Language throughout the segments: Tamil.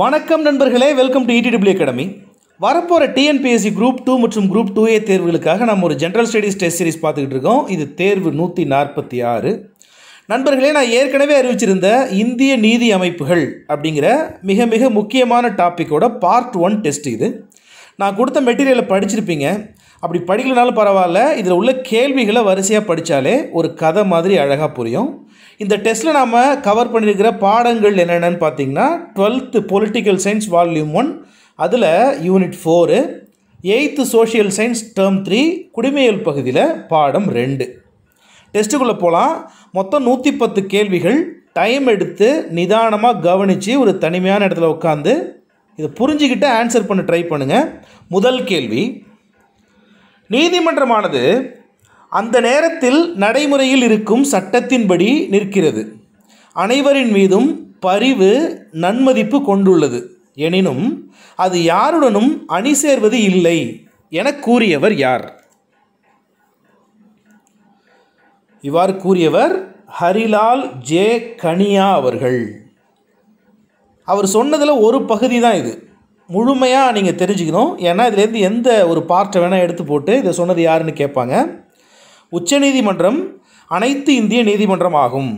வணக்கம் நண்பர்களே வெல்கம் டு இடிடபிள்யூ அகாடமி வரப்போகிற டிஎன்பிஎஸ்சி குரூப் டூ மற்றும் குரூப் டூ ஏ தேர்வுகளுக்காக நம்ம ஒரு ஜென்ரல் ஸ்டடீஸ் டெஸ்ட் சீரிஸ் பார்த்துக்கிட்டு இருக்கோம் இது தேர்வு நூற்றி நாற்பத்தி ஆறு நண்பர்களே நான் ஏற்கனவே அறிவிச்சிருந்த இந்திய நீதி அமைப்புகள் அப்படிங்கிற மிக மிக முக்கியமான டாப்பிக்கோட பார்ட் ஒன் டெஸ்ட் இது நான் கொடுத்த மெட்டீரியலை படிச்சிருப்பீங்க அப்படி படிக்கலனாலும் பரவாயில்ல இதில் உள்ள கேள்விகளை வரிசையாக படித்தாலே ஒரு கதை மாதிரி அழகாக புரியும் இந்த டெஸ்ட்டில் நாம் கவர் பண்ணியிருக்கிற பாடங்கள் என்னென்னு பார்த்தீங்கன்னா twelfth political science volume one அதில் unit four eight social science term three குடிமையல் பகுதியில் பாடம் ரெண்டு டெஸ்ட்டுக்குள்ளே போகலாம் மொத்தம் நூற்றி பத்து கேள்விகள் டைம் எடுத்து நிதானமாக கவனித்து ஒரு தனிமையான இடத்துல உட்காந்து இதை புரிஞ்சுக்கிட்டு ஆன்சர் பண்ண ட்ரை பண்ணுங்கள் முதல் கேள்வி நீதிமன்றமானது அந்த நேரத்தில் நடைமுறையில் இருக்கும் சட்டத்தின்படி நிற்கிறது அனைவரின் மீதும் பரிவு நன்மதிப்பு கொண்டுள்ளது எனினும் அது யாருடனும் அணி சேர்வது இல்லை என கூறியவர் யார் இவ்வாறு கூறியவர் ஹரிலால் ஜே கனியா அவர்கள் அவர் சொன்னதில் ஒரு பகுதி தான் இது முழுமையாக நீங்கள் தெரிஞ்சுக்கணும் ஏன்னா இதுலேருந்து எந்த ஒரு பார்ட்டை வேணால் எடுத்து போட்டு இதை சொன்னது யாருன்னு கேட்பாங்க உச்சநீதிமன்றம் அனைத்து இந்திய நீதிமன்றம் ஆகும்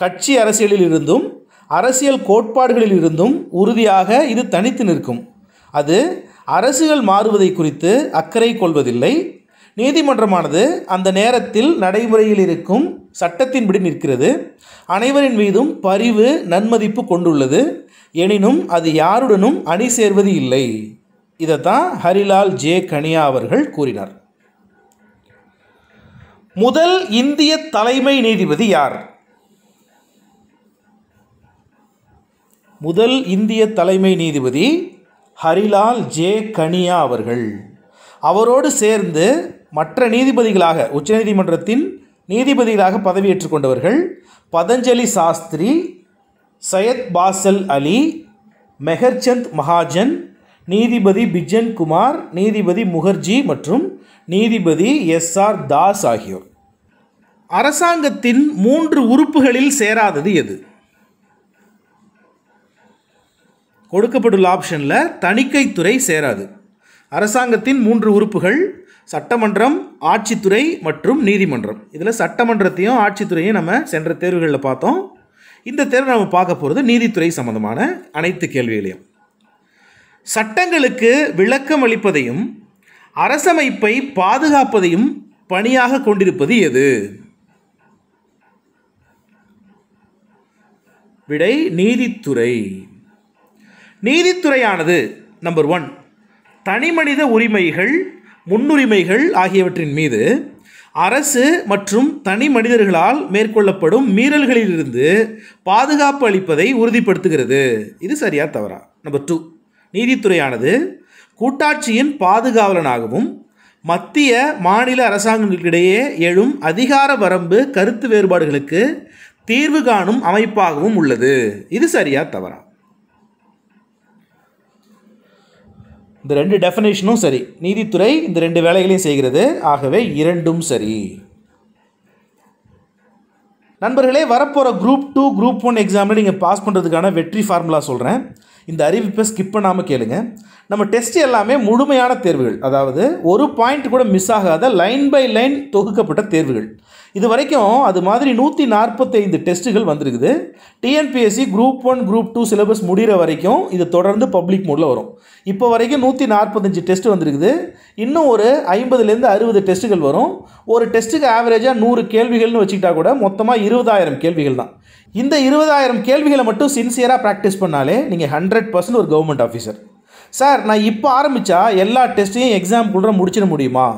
கட்சி அரசியலில் இருந்தும் அரசியல் கோட்பாடுகளில் இருந்தும் உறுதியாக இது தனித்து நிற்கும் அது அரசுகள் மாறுவதை குறித்து அக்கறை கொள்வதில்லை நீதிமன்றமானது அந்த நேரத்தில் நடைமுறையில் இருக்கும் சட்டத்தின்படி நிற்கிறது அனைவரின் மீதும் பரிவு நன்மதிப்பு கொண்டுள்ளது எனினும் அது யாருடனும் அணி சேர்வது இல்லை இதைத்தான் ஹரிலால் ஜே கனியா அவர்கள் கூறினார் முதல் இந்திய தலைமை நீதிபதி யார் முதல் இந்திய தலைமை நீதிபதி ஹரிலால் ஜே கனியா அவர்கள் அவரோடு சேர்ந்து மற்ற நீதிபதிகளாக உச்சநீதிமன்றத்தின் நீதிபதிகளாக பதவியேற்றுக் கொண்டவர்கள் பதஞ்சலி சாஸ்திரி சையத் பாசல் அலி மெஹர்ச்சந்த் மகாஜன் நீதிபதி பிஜன் குமார் நீதிபதி முகர்ஜி மற்றும் நீதிபதி எஸ் ஆர் தாஸ் ஆகியோர் அரசாங்கத்தின் மூன்று உறுப்புகளில் சேராதது எது கொடுக்கப்பட்டுள்ள ஆப்ஷனில் தணிக்கைத்துறை சேராது அரசாங்கத்தின் மூன்று உறுப்புகள் சட்டமன்றம் ஆட்சித்துறை மற்றும் நீதிமன்றம் இதில் சட்டமன்றத்தையும் ஆட்சித்துறையும் நம்ம சென்ற தேர்வுகளில் பார்த்தோம் இந்த தேர்வு நம்ம பார்க்க போகிறது நீதித்துறை சம்மந்தமான அனைத்து கேள்விகளையும் சட்டங்களுக்கு விளக்கம் அளிப்பதையும் அரசமைப்பை பாதுகாப்பதையும் பணியாக கொண்டிருப்பது எது விடை நீதித்துறை நீதித்துறையானது நம்பர் ஒன் தனிமனித உரிமைகள் முன்னுரிமைகள் ஆகியவற்றின் மீது அரசு மற்றும் தனி மனிதர்களால் மேற்கொள்ளப்படும் மீறல்களிலிருந்து பாதுகாப்பு அளிப்பதை உறுதிப்படுத்துகிறது இது சரியா தவறா நம்பர் டூ நீதித்துறையானது கூட்டாட்சியின் பாதுகாவலனாகவும் மத்திய மாநில அரசாங்கங்களுக்கிடையே எழும் அதிகார வரம்பு கருத்து வேறுபாடுகளுக்கு தீர்வு காணும் அமைப்பாகவும் உள்ளது இது சரியா தவறா இந்த ரெண்டு டெஃபனேஷனும் சரி நீதித்துறை இந்த ரெண்டு வேலைகளையும் செய்கிறது ஆகவே இரண்டும் சரி நண்பர்களே வரப்போகிற குரூப் டூ குரூப் ஒன் எக்ஸாமில் நீங்கள் பாஸ் பண்ணுறதுக்கான வெற்றி ஃபார்முலா சொல்கிறேன் இந்த அறிவிப்பை ஸ்கிப் பண்ணாமல் கேளுங்க நம்ம டெஸ்ட் எல்லாமே முழுமையான தேர்வுகள் அதாவது ஒரு பாயிண்ட் கூட மிஸ் ஆகாத லைன் பை லைன் தொகுக்கப்பட்ட தேர்வுகள் இது வரைக்கும் அது மாதிரி நூற்றி நாற்பத்தைந்து டெஸ்ட்டுகள் வந்திருக்குது TNPSC group one group two syllabus முடிகிற வரைக்கும் இது தொடர்ந்து பப்ளிக் மோடில் வரும் இப்போ வரைக்கும் நூற்றி நாற்பத்தஞ்சு டெஸ்ட்டு வந்திருக்குது இன்னும் ஒரு ஐம்பதுலேருந்து அறுபது டெஸ்ட்டுகள் வரும் ஒரு டெஸ்ட்டுக்கு ஆவரேஜாக நூறு கேள்விகள்னு வச்சுக்கிட்டா கூட மொத்தமாக இருபதாயிரம் கேள்விகள் தான் இந்த இருபதாயிரம் கேள்விகளை மட்டும் சின்சியராக ப்ராக்டிஸ் பண்ணாலே நீங்கள் ஹண்ட்ரட் பர்சன்ட் ஒரு கவர்மெண்ட் ஆஃபீஸர் சார் நான் இப்போ ஆரம்பித்தா எல்லா டெஸ்ட்டையும் எக்ஸாம்குள்ளே முடிச்சிட முடியுமா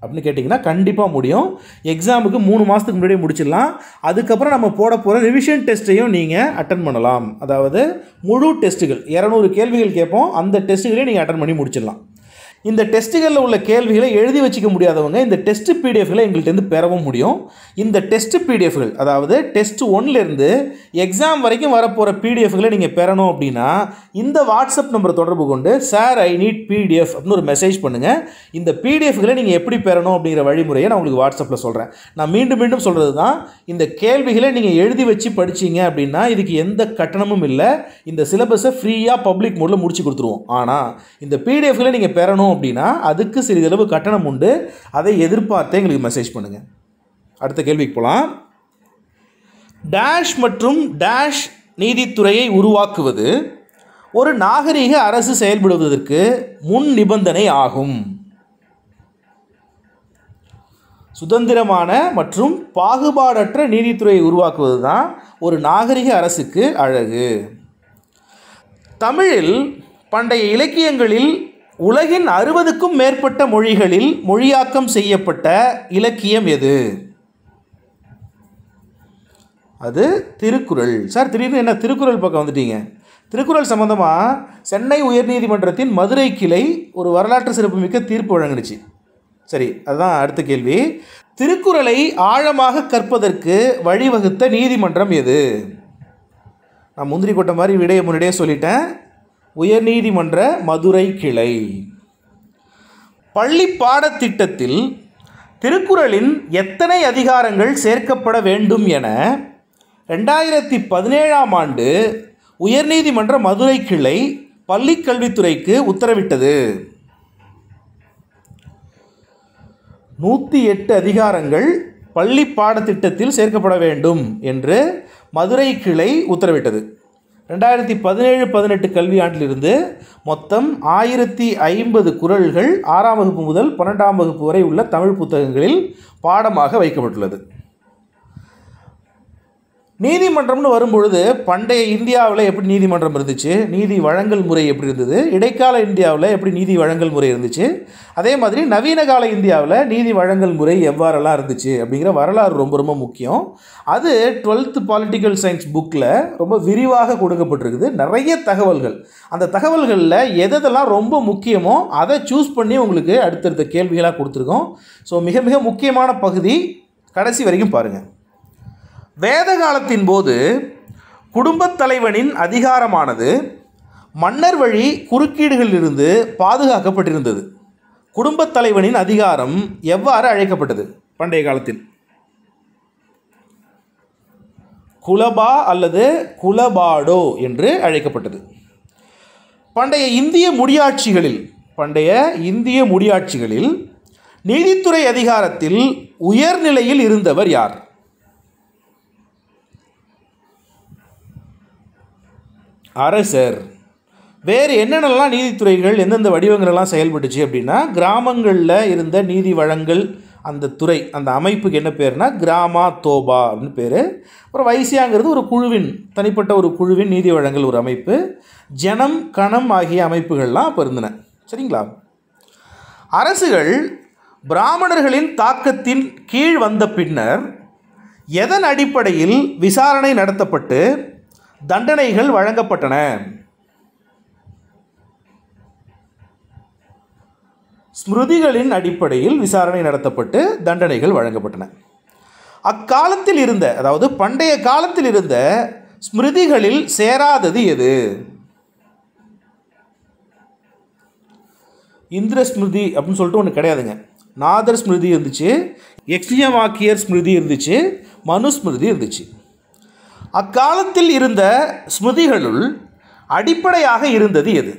அப்படின்னு கேட்டிங்கன்னா கண்டிப்பாக முடியும் எக்ஸாமுக்கு மூணு மாதத்துக்கு முன்னாடியே முடிச்சிடலாம் அதுக்கப்புறம் நம்ம போட போகிற ரிவிஷன் டெஸ்ட்டையும் நீங்கள் அட்டன் பண்ணலாம் அதாவது முழு டெஸ்ட்டுகள் இரநூறு கேள்விகள் கேட்போம் அந்த டெஸ்ட்டுகளையும் நீங்கள் அட்டன் பண்ணி முடிச்சிடலாம் இந்த டெஸ்ட்டுகளில் உள்ள கேள்விகளை எழுதி வச்சுக்க முடியாதவங்க இந்த டெஸ்ட் பிடிஎஃப்களை எங்கள்கிட்டருந்து பெறவும் முடியும் இந்த டெஸ்ட் பிடிஎஃப்கள் அதாவது டெஸ்ட் ஒன்லேருந்து எக்ஸாம் வரைக்கும் வரப்போகிற பிடிஎஃப்களை நீங்கள் பெறணும் அப்படின்னா இந்த வாட்ஸ்அப் நம்பரை தொடர்பு கொண்டு சார் ஐ நீட் பிடிஎஃப் அப்படின்னு ஒரு மெசேஜ் பண்ணுங்கள் இந்த பிடிஎஃப்களை நீங்கள் எப்படி பெறணும் அப்படிங்கிற வழிமுறையை நான் உங்களுக்கு வாட்ஸ்அப்பில் சொல்கிறேன் நான் மீண்டும் மீண்டும் சொல்கிறது தான் இந்த கேள்விகளை நீங்கள் எழுதி வச்சு படிச்சிங்க அப்படின்னா இதுக்கு எந்த கட்டணமும் இல்லை இந்த சிலபஸை ஃப்ரீயாக பப்ளிக் மோடில் முடிச்சு கொடுத்துருவோம் ஆனால் இந்த பிடிஎஃப்களை நீங்கள் பெறணும் வேணும் அப்படின்னா அதுக்கு சிறிதளவு கட்டணம் உண்டு அதை எதிர்பார்த்து எங்களுக்கு மெசேஜ் பண்ணுங்கள் அடுத்த கேள்விக்கு போகலாம் டேஷ் மற்றும் டேஷ் நீதித்துறையை உருவாக்குவது ஒரு நாகரீக அரசு செயல்படுவதற்கு முன் நிபந்தனை ஆகும் சுதந்திரமான மற்றும் பாகுபாடற்ற நீதித்துறையை உருவாக்குவது தான் ஒரு நாகரிக அரசுக்கு அழகு தமிழில் பண்டைய இலக்கியங்களில் உலகின் அறுபதுக்கும் மேற்பட்ட மொழிகளில் மொழியாக்கம் செய்யப்பட்ட இலக்கியம் எது அது திருக்குறள் சார் திடீர்னு என்ன திருக்குறள் பக்கம் வந்துட்டீங்க திருக்குறள் சம்மந்தமாக சென்னை உயர்நீதிமன்றத்தின் மதுரை கிளை ஒரு வரலாற்று சிறப்புமிக்க தீர்ப்பு வழங்கினுச்சு சரி அதுதான் அடுத்த கேள்வி திருக்குறளை ஆழமாக கற்பதற்கு வழிவகுத்த நீதிமன்றம் எது நான் முந்திரி கொட்ட மாதிரி விடையை முன்னாடியே சொல்லிட்டேன் உயர்நீதிமன்ற மதுரை கிளை பள்ளி பாடத்திட்டத்தில் திருக்குறளின் எத்தனை அதிகாரங்கள் சேர்க்கப்பட வேண்டும் என ரெண்டாயிரத்தி பதினேழாம் ஆண்டு உயர்நீதிமன்ற மதுரை கிளை பள்ளிக்கல்வித்துறைக்கு உத்தரவிட்டது நூற்றி எட்டு அதிகாரங்கள் பள்ளி பாடத்திட்டத்தில் சேர்க்கப்பட வேண்டும் என்று மதுரை கிளை உத்தரவிட்டது ரெண்டாயிரத்தி பதினேழு பதினெட்டு கல்வியாண்டிலிருந்து மொத்தம் ஆயிரத்தி ஐம்பது குரல்கள் ஆறாம் வகுப்பு முதல் பன்னெண்டாம் வகுப்பு வரை உள்ள தமிழ் புத்தகங்களில் பாடமாக வைக்கப்பட்டுள்ளது நீதிமன்றம்னு வரும்பொழுது பண்டைய இந்தியாவில் எப்படி நீதிமன்றம் இருந்துச்சு நீதி வழங்கல் முறை எப்படி இருந்தது இடைக்கால இந்தியாவில் எப்படி நீதி வழங்கல் முறை இருந்துச்சு அதே மாதிரி நவீன கால இந்தியாவில் நீதி வழங்கல் முறை எவ்வாறெல்லாம் இருந்துச்சு அப்படிங்கிற வரலாறு ரொம்ப ரொம்ப முக்கியம் அது டுவெல்த்து பாலிட்டிக்கல் சயின்ஸ் புக்கில் ரொம்ப விரிவாக கொடுக்கப்பட்டிருக்குது நிறைய தகவல்கள் அந்த தகவல்களில் எதெல்லாம் ரொம்ப முக்கியமோ அதை சூஸ் பண்ணி உங்களுக்கு அடுத்தடுத்த கேள்விகளாக கொடுத்துருக்கோம் ஸோ மிக மிக முக்கியமான பகுதி கடைசி வரைக்கும் பாருங்கள் வேத காலத்தின் போது குடும்பத் தலைவனின் அதிகாரமானது மன்னர் வழி குறுக்கீடுகளிலிருந்து பாதுகாக்கப்பட்டிருந்தது குடும்பத் தலைவனின் அதிகாரம் எவ்வாறு அழைக்கப்பட்டது பண்டைய காலத்தில் குலபா அல்லது குலபாடோ என்று அழைக்கப்பட்டது பண்டைய இந்திய முடியாட்சிகளில் பண்டைய இந்திய முடியாட்சிகளில் நீதித்துறை அதிகாரத்தில் உயர்நிலையில் இருந்தவர் யார் அரசர் வேறு என்னென்னலாம் நீதித்துறைகள் எந்தெந்த வடிவங்களெல்லாம் செயல்பட்டுச்சு அப்படின்னா கிராமங்களில் இருந்த நீதி வழங்கல் அந்த துறை அந்த அமைப்புக்கு என்ன பேர்னா கிராமா தோபா அப்படின்னு பேர் அப்புறம் வைசியாங்கிறது ஒரு குழுவின் தனிப்பட்ட ஒரு குழுவின் நீதி வழங்கல் ஒரு அமைப்பு ஜனம் கணம் ஆகிய அமைப்புகள்லாம் அப்போ இருந்தன சரிங்களா அரசுகள் பிராமணர்களின் தாக்கத்தின் கீழ் வந்த பின்னர் எதன் அடிப்படையில் விசாரணை நடத்தப்பட்டு தண்டனைகள் வழங்கப்பட்டன ஸ்மிருதிகளின் அடிப்படையில் விசாரணை நடத்தப்பட்டு தண்டனைகள் வழங்கப்பட்டன அக்காலத்தில் இருந்த அதாவது பண்டைய காலத்தில் இருந்த ஸ்மிருதிகளில் சேராதது எது இந்திர ஸ்மிருதி அப்படின்னு சொல்லிட்டு ஒன்று கிடையாதுங்க நாதர் ஸ்மிருதி இருந்துச்சு எக்ஸியமாக்கியர் ஸ்மிருதி இருந்துச்சு மனுஸ்மிருதி இருந்துச்சு அக்காலத்தில் இருந்த ஸ்மிருதிகளுள் அடிப்படையாக இருந்தது எது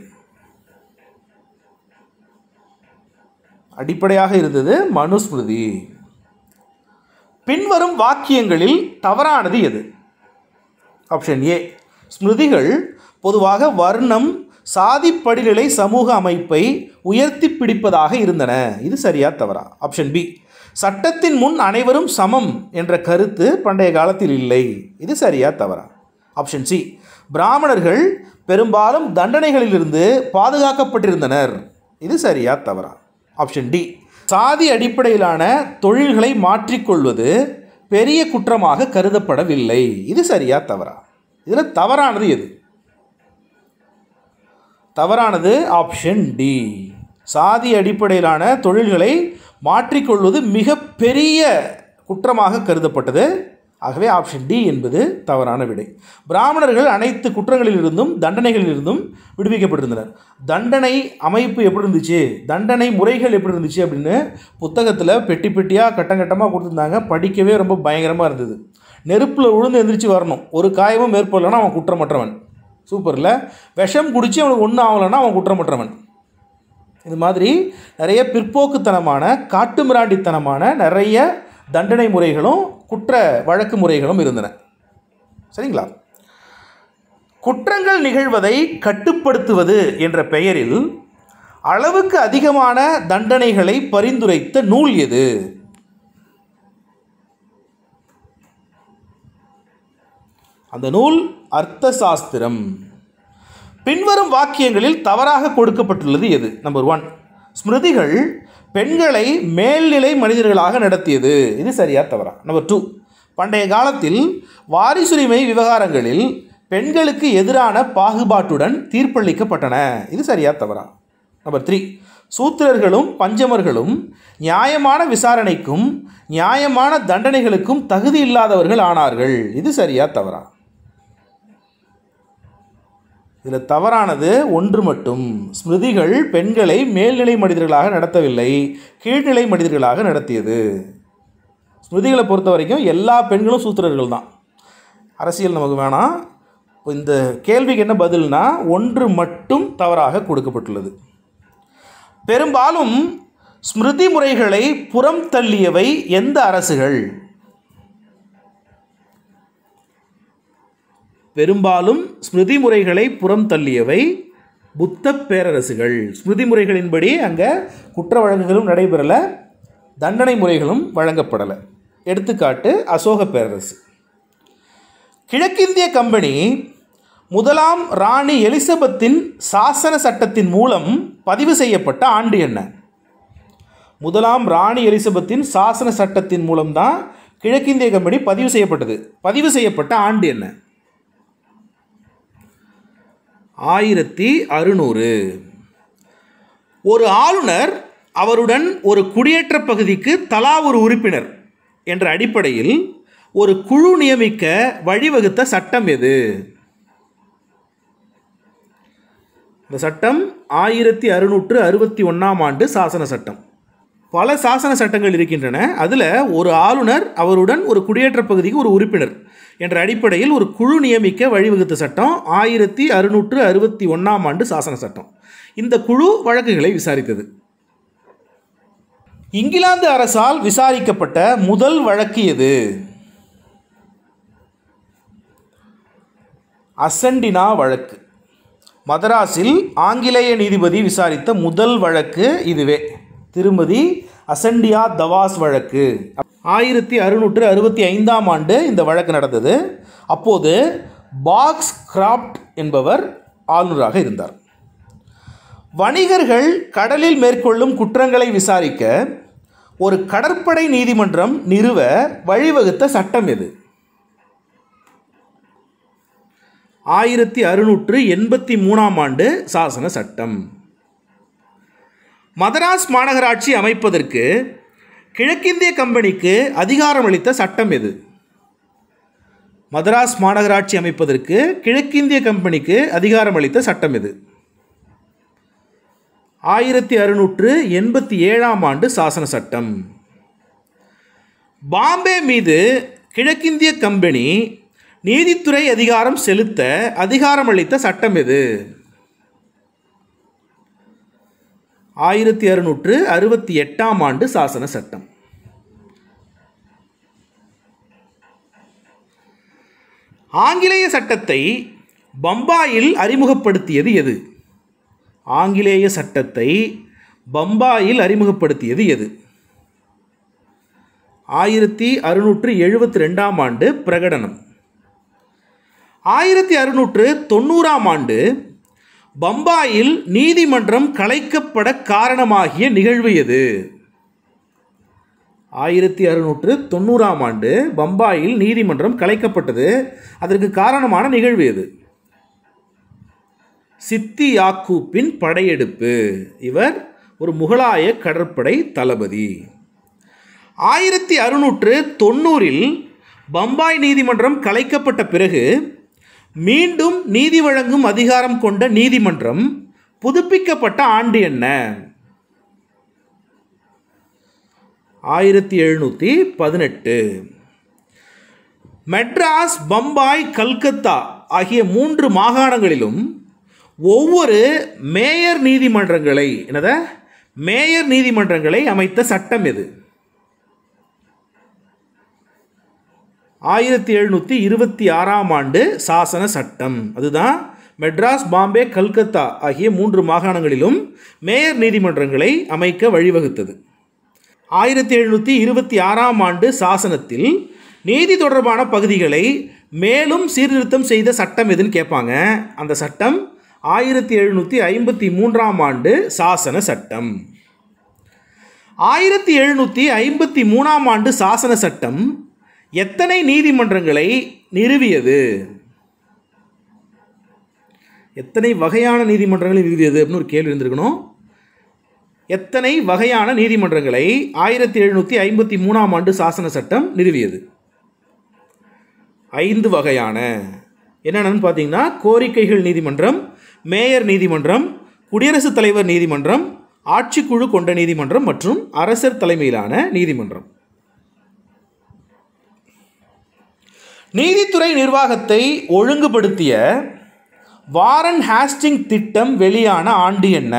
அடிப்படையாக இருந்தது மனுஸ்மிருதி பின்வரும் வாக்கியங்களில் தவறானது எது ஆப்ஷன் ஏ ஸ்மிருதிகள் பொதுவாக வர்ணம் சாதி படிநிலை சமூக அமைப்பை உயர்த்தி பிடிப்பதாக இருந்தன இது சரியா தவறா ஆப்ஷன் பி சட்டத்தின் முன் அனைவரும் சமம் என்ற கருத்து பண்டைய காலத்தில் இல்லை இது சரியா தவறா ஆப்ஷன் சி பிராமணர்கள் பெரும்பாலும் தண்டனைகளிலிருந்து பாதுகாக்கப்பட்டிருந்தனர் இது சரியா தவறா ஆப்ஷன் டி சாதி அடிப்படையிலான தொழில்களை மாற்றிக்கொள்வது பெரிய குற்றமாக கருதப்படவில்லை இது சரியா தவறா இதில் தவறானது எது தவறானது ஆப்ஷன் டி சாதி அடிப்படையிலான தொழில்களை மாற்றிக்கொள்வது மிக பெரிய குற்றமாக கருதப்பட்டது ஆகவே ஆப்ஷன் டி என்பது தவறான விடை பிராமணர்கள் அனைத்து குற்றங்களிலிருந்தும் தண்டனைகளிலிருந்தும் விடுவிக்கப்பட்டிருந்தனர் தண்டனை அமைப்பு எப்படி இருந்துச்சு தண்டனை முறைகள் எப்படி இருந்துச்சு அப்படின்னு புத்தகத்தில் பெட்டி பெட்டியாக கட்டங்கட்டமாக கொடுத்துருந்தாங்க படிக்கவே ரொம்ப பயங்கரமாக இருந்தது நெருப்பில் உழுந்து எந்திரிச்சு வரணும் ஒரு காயமும் மேற்படலைன்னா அவன் குற்றமற்றவன் சூப்பரில் விஷம் குடித்து அவனுக்கு ஒன்றும் ஆகலைன்னா அவன் குற்றமற்றவன் இது மாதிரி நிறைய பிற்போக்குத்தனமான காட்டுமிராண்டித்தனமான நிறைய தண்டனை முறைகளும் குற்ற வழக்கு முறைகளும் இருந்தன சரிங்களா குற்றங்கள் நிகழ்வதை கட்டுப்படுத்துவது என்ற பெயரில் அளவுக்கு அதிகமான தண்டனைகளை பரிந்துரைத்த நூல் எது அந்த நூல் அர்த்த சாஸ்திரம் பின்வரும் வாக்கியங்களில் தவறாக கொடுக்கப்பட்டுள்ளது எது நம்பர் ஒன் ஸ்மிருதிகள் பெண்களை மேல்நிலை மனிதர்களாக நடத்தியது இது சரியா தவறா நம்பர் டூ பண்டைய காலத்தில் வாரிசுரிமை விவகாரங்களில் பெண்களுக்கு எதிரான பாகுபாட்டுடன் தீர்ப்பளிக்கப்பட்டன இது சரியா தவறா நம்பர் த்ரீ சூத்திரர்களும் பஞ்சமர்களும் நியாயமான விசாரணைக்கும் நியாயமான தண்டனைகளுக்கும் தகுதி இல்லாதவர்கள் ஆனார்கள் இது சரியா தவறா இதில் தவறானது ஒன்று மட்டும் ஸ்மிருதிகள் பெண்களை மேல்நிலை மனிதர்களாக நடத்தவில்லை கீழ்நிலை மனிதர்களாக நடத்தியது ஸ்மிருதிகளை பொறுத்த வரைக்கும் எல்லா பெண்களும் சூத்திரர்கள் தான் அரசியல் நமக்கு வேணாம் இந்த கேள்விக்கு என்ன பதில்னா ஒன்று மட்டும் தவறாக கொடுக்கப்பட்டுள்ளது பெரும்பாலும் ஸ்மிருதி முறைகளை புறம் தள்ளியவை எந்த அரசுகள் பெரும்பாலும் ஸ்மிருதி முறைகளை புறம் தள்ளியவை புத்த பேரரசுகள் ஸ்மிருதி முறைகளின்படி அங்கே குற்ற வழக்குகளும் நடைபெறலை தண்டனை முறைகளும் வழங்கப்படலை எடுத்துக்காட்டு அசோக பேரரசு கிழக்கிந்திய கம்பெனி முதலாம் ராணி எலிசபெத்தின் சாசன சட்டத்தின் மூலம் பதிவு செய்யப்பட்ட ஆண்டு என்ன முதலாம் ராணி எலிசபெத்தின் சாசன சட்டத்தின் மூலம்தான் கிழக்கிந்திய கம்பெனி பதிவு செய்யப்பட்டது பதிவு செய்யப்பட்ட ஆண்டு என்ன ஆயிரத்தி அறுநூறு ஒரு ஆளுநர் அவருடன் ஒரு குடியேற்ற பகுதிக்கு தலா ஒரு உறுப்பினர் என்ற அடிப்படையில் ஒரு குழு நியமிக்க வழிவகுத்த சட்டம் எது இந்த சட்டம் ஆயிரத்தி அறுநூற்று அறுபத்தி ஒன்றாம் ஆண்டு சாசன சட்டம் பல சாசன சட்டங்கள் இருக்கின்றன அதில் ஒரு ஆளுநர் அவருடன் ஒரு குடியேற்ற பகுதிக்கு ஒரு உறுப்பினர் என்ற அடிப்படையில் ஒரு குழு நியமிக்க வழிவகுத்த சட்டம் ஆயிரத்தி அறுநூற்று அறுபத்தி ஒன்றாம் ஆண்டு சாசன சட்டம் இந்த குழு வழக்குகளை விசாரித்தது இங்கிலாந்து அரசால் விசாரிக்கப்பட்ட முதல் வழக்கு எது அசண்டினா வழக்கு மதராஸில் ஆங்கிலேய நீதிபதி விசாரித்த முதல் வழக்கு இதுவே திருமதி அசண்டியா தவாஸ் வழக்கு ஆயிரத்தி அறுநூற்று அறுபத்தி ஐந்தாம் ஆண்டு இந்த வழக்கு நடந்தது அப்போது பாக்ஸ் கிராப்ட் என்பவர் ஆளுநராக இருந்தார் வணிகர்கள் கடலில் மேற்கொள்ளும் குற்றங்களை விசாரிக்க ஒரு கடற்படை நீதிமன்றம் நிறுவ வழிவகுத்த சட்டம் எது ஆயிரத்தி அறுநூற்று எண்பத்தி மூணாம் ஆண்டு சாசன சட்டம் மதராஸ் மாநகராட்சி அமைப்பதற்கு கிழக்கிந்திய கம்பெனிக்கு அதிகாரம் அளித்த சட்டம் எது மதராஸ் மாநகராட்சி அமைப்பதற்கு கிழக்கிந்திய கம்பெனிக்கு அதிகாரம் அளித்த சட்டம் எது ஆயிரத்தி அறுநூற்று எண்பத்தி ஏழாம் ஆண்டு சாசன சட்டம் பாம்பே மீது கிழக்கிந்திய கம்பெனி நீதித்துறை அதிகாரம் செலுத்த அதிகாரம் அளித்த சட்டம் எது ஆயிரத்தி அறுநூற்று அறுபத்தி எட்டாம் ஆண்டு சாசன சட்டம் ஆங்கிலேய சட்டத்தை பம்பாயில் அறிமுகப்படுத்தியது எது ஆங்கிலேய சட்டத்தை பம்பாயில் அறிமுகப்படுத்தியது எது ஆயிரத்தி அறுநூற்று எழுபத்தி ரெண்டாம் ஆண்டு பிரகடனம் ஆயிரத்தி அறுநூற்று தொண்ணூறாம் ஆண்டு பம்பாயில் நீதிமன்றம் கலைக்கப்பட காரணமாகிய நிகழ்வு எது ஆயிரத்தி அறுநூற்று தொண்ணூறாம் ஆண்டு பம்பாயில் நீதிமன்றம் கலைக்கப்பட்டது அதற்கு காரணமான நிகழ்வு எது சித்தி யாக்கூப்பின் படையெடுப்பு இவர் ஒரு முகலாய கடற்படை தளபதி ஆயிரத்தி அறுநூற்று தொண்ணூறில் பம்பாய் நீதிமன்றம் கலைக்கப்பட்ட பிறகு மீண்டும் நீதி வழங்கும் அதிகாரம் கொண்ட நீதிமன்றம் புதுப்பிக்கப்பட்ட ஆண்டு என்ன ஆயிரத்தி எழுநூற்றி பதினெட்டு மெட்ராஸ் பம்பாய் கல்கத்தா ஆகிய மூன்று மாகாணங்களிலும் ஒவ்வொரு மேயர் நீதிமன்றங்களை என்னத மேயர் நீதிமன்றங்களை அமைத்த சட்டம் எது ஆயிரத்தி எழுநூற்றி இருபத்தி ஆறாம் ஆண்டு சாசன சட்டம் அதுதான் மெட்ராஸ் பாம்பே கல்கத்தா ஆகிய மூன்று மாகாணங்களிலும் மேயர் நீதிமன்றங்களை அமைக்க வழிவகுத்தது ஆயிரத்தி எழுநூற்றி இருபத்தி ஆறாம் ஆண்டு சாசனத்தில் நீதி தொடர்பான பகுதிகளை மேலும் சீர்திருத்தம் செய்த சட்டம் எதுன்னு கேட்பாங்க அந்த சட்டம் ஆயிரத்தி எழுநூற்றி ஐம்பத்தி மூன்றாம் ஆண்டு சாசன சட்டம் ஆயிரத்தி எழுநூற்றி ஐம்பத்தி மூணாம் ஆண்டு சாசன சட்டம் எத்தனை நீதிமன்றங்களை நிறுவியது எத்தனை வகையான நீதிமன்றங்களை நிறுவியது அப்படின்னு ஒரு கேள்வி இருந்திருக்கணும் எத்தனை வகையான நீதிமன்றங்களை ஆயிரத்தி எழுநூற்றி ஐம்பத்தி மூணாம் ஆண்டு சாசன சட்டம் நிறுவியது ஐந்து வகையான என்னென்னு பார்த்தீங்கன்னா கோரிக்கைகள் நீதிமன்றம் மேயர் நீதிமன்றம் குடியரசுத் தலைவர் நீதிமன்றம் ஆட்சிக்குழு கொண்ட நீதிமன்றம் மற்றும் அரசர் தலைமையிலான நீதிமன்றம் நீதித்துறை நிர்வாகத்தை ஒழுங்குபடுத்திய வாரன் ஹாஸ்டிங் திட்டம் வெளியான ஆண்டு என்ன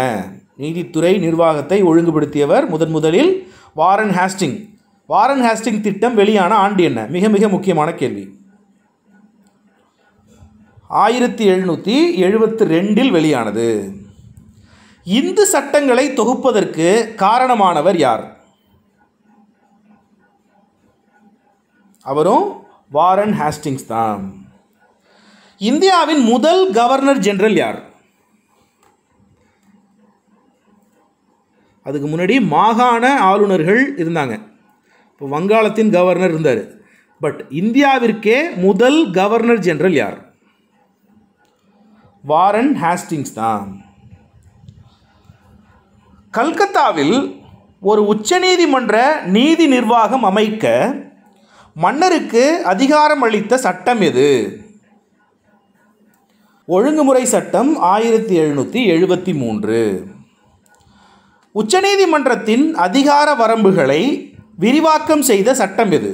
நீதித்துறை நிர்வாகத்தை ஒழுங்குபடுத்தியவர் முதன் முதலில் வாரன் ஹாஸ்டிங் வாரன் ஹாஸ்டிங் திட்டம் வெளியான ஆண்டு என்ன மிக மிக முக்கியமான கேள்வி ஆயிரத்தி எழுநூற்றி எழுபத்தி ரெண்டில் வெளியானது இந்து சட்டங்களை தொகுப்பதற்கு காரணமானவர் யார் அவரும் வாரன் ஹாஸ்டிங்ஸ் தான் இந்தியாவின் முதல் கவர்னர் ஜெனரல் யார் அதுக்கு முன்னாடி மாகாண ஆளுநர்கள் இருந்தாங்க இப்போ வங்காளத்தின் கவர்னர் இருந்தார் பட் இந்தியாவிற்கே முதல் கவர்னர் ஜெனரல் யார் வாரன் ஹாஸ்டிங்ஸ் தான் கல்கத்தாவில் ஒரு உச்சநீதிமன்ற நீதி நிர்வாகம் அமைக்க மன்னருக்கு அதிகாரம் அளித்த சட்டம் எது ஒழுங்குமுறை சட்டம் ஆயிரத்தி எழுநூற்றி எழுபத்தி மூன்று உச்சநீதிமன்றத்தின் அதிகார வரம்புகளை விரிவாக்கம் செய்த சட்டம் எது